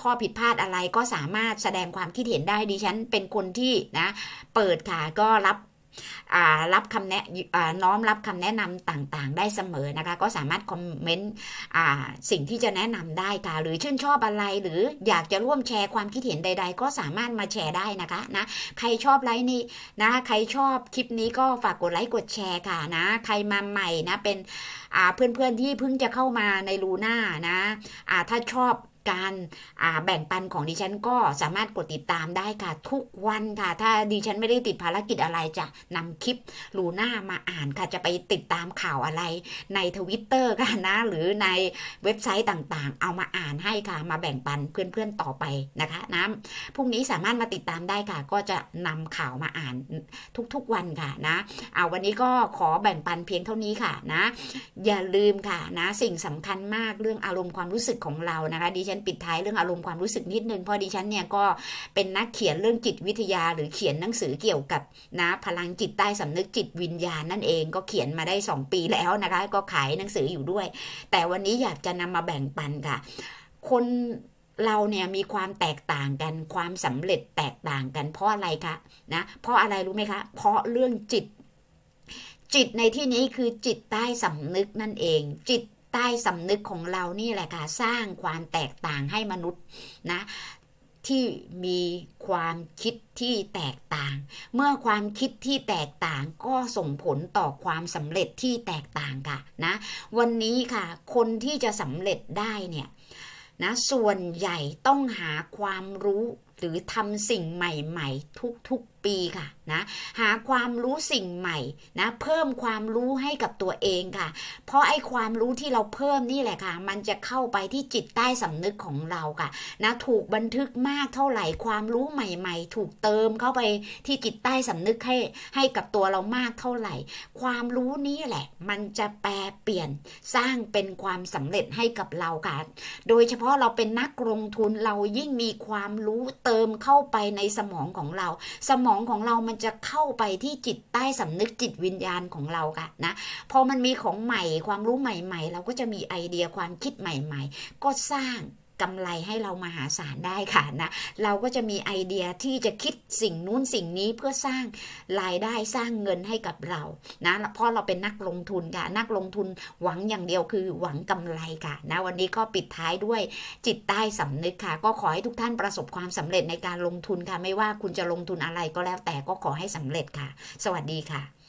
ข้อผิดพลาดอะไรก็สามารถแสดงความคิดเห็นได้ดิฉันเป็นคนที่นะ เปิด ค่ะ ก็รับรับคำแนะน้อม รับคำแนะนำต่างๆ ได้เสมอนะคะ ก็สามารถคอมเมนต์สิ่งที่จะแนะนำได้ค่ะหรือชื่นชอบอะไร หรืออยากจะร่วมแชร์ความคิดเห็นใด ๆ ก็สามารถมาแชร์ได้นะคะนะใครชอบไลค์นี้นะ ใครชอบคลิปนี้ก็ฝากกดไลค์กดแชร์ค่ะนะ ใครมาใหม่นะเป็นเพื่อนๆที่เพิ่งจะเข้ามาในลูน่านะถ้าชอบการแบ่งปันของดิฉันก็สามารถกดติดตามได้ค่ะ ทุกวันค่ะ ถ้าดิฉัน ไม่ได้ติดภารกิจอะไรจะนำคลิปลูน่ามาอ่านค่ะจะไปติดตามข่าวอะไรในทวิตเตอร์ค่ะนะ หรือในเว็บไซต์ต่าง ๆ เอามาอ่านให้ค่ะ มาแบ่งปันเพื่อนๆต่อไปนะคะน้ำพรุ่งนี้สามารถมาติดตามได้ค่ะ ก็จะนำข่าวมาอ่านทุกๆวันค่ะนะเอาวันนี้ก็ขอแบ่งปันเพียงเท่านี้ค่ะนะ อย่าลืมค่ะนะ สิ่งสำคัญมากเรื่องอารมณ์ความรู้สึกของเรานะคะดิฉันันปิดท้ายเรื่องอารมณ์ความรู้สึกนิดนึงเพราะดิฉันเนี่ยก็เป็นนักเขียนเรื่องจิตวิทยาหรือเขียนหนังสือเกี่ยวกับ นะพลังจิตใต้สำนึกจิตวิญญาณนั่นเอง ก็เขียนมาได้2ปีแล้วนะคะ ก็ขายหนังสืออยู่ด้วย แต่วันนี้อยากจะนำมาแบ่งปันค่ะ คนเราเนี่ยมีความแตกต่างกันความสำเร็จแตกต่างกันเพราะอะไรคะนะเพราะอะไรรู้ไหมคะ เพราะเรื่องจิต จิตในที่นี้คือจิตใต้สำนึกนั่นเอง จิตใต้สำนึกของเรานี่แหละค่ะสร้างความแตกต่างให้มนุษย์นะที่มีความคิดที่แตกต่าง เมื่อความคิดที่แตกต่างก็ส่งผลต่อความสำเร็จที่แตกต่างค่ะนะวันนี้ค่ะ คนที่จะสำเร็จได้เนี่ยนะส่วนใหญ่ต้องหาความรู้หรือทำสิ่งใหม่ ๆ ทุกปีค่ะนะหาความรู้สิ่งใหม่นะเพิ่มความรู้ให้กับตัวเองค่ะ เพราะไอ้ความรู้ที่เราเพิ่มนี่แหละค่ะ มันจะเข้าไปที่จิตใต้สำนึกของเราค่ะนะถูกบันทึกมากเท่าไหร่ ความรู้ใหม่ ๆ ถูกเติมเข้าไปที่จิตใต้สำนึกให้ให้กับตัวเรามากเท่าไหร่ ความรู้นี้แหละ มันจะแปลเปลี่ยนสร้างเป็นความสำเร็จให้กับเราค่ะโดยเฉพาะเราเป็นนักลงทุนเรายิ่งมีความรู้เติมเข้าไปในสมองของเราสมององ ของเรามันจะเข้าไปที่จิตใต้ สำนึกจิตวิญญาณของเราค่ะ นะ พอมันมีของใหม่ความรู้ใหม่ ๆ เราก็จะมีไอเดียความคิดใหม่ ๆ ก็สร้างกำไรให้เรามหาศาลได้ค่ะนะเราก็จะมีไอเดียที่จะคิดสิ่งนู้นสิ่งนี้เพื่อสร้างรายได้สร้างเงินให้กับเรานะเพราะเราเป็นนักลงทุนค่ะ นักลงทุนหวังอย่างเดียวคือหวังกำไรค่ะ นะวันนี้ก็ปิดท้ายด้วยจิตใต้สำนึกค่ะ ก็ขอให้ทุกท่านประสบความสำเร็จในการลงทุนค่ะ ไม่ว่าคุณจะลงทุนอะไรก็แล้วแต่ก็ขอให้สำเร็จค่ะ สวัสดีค่ะ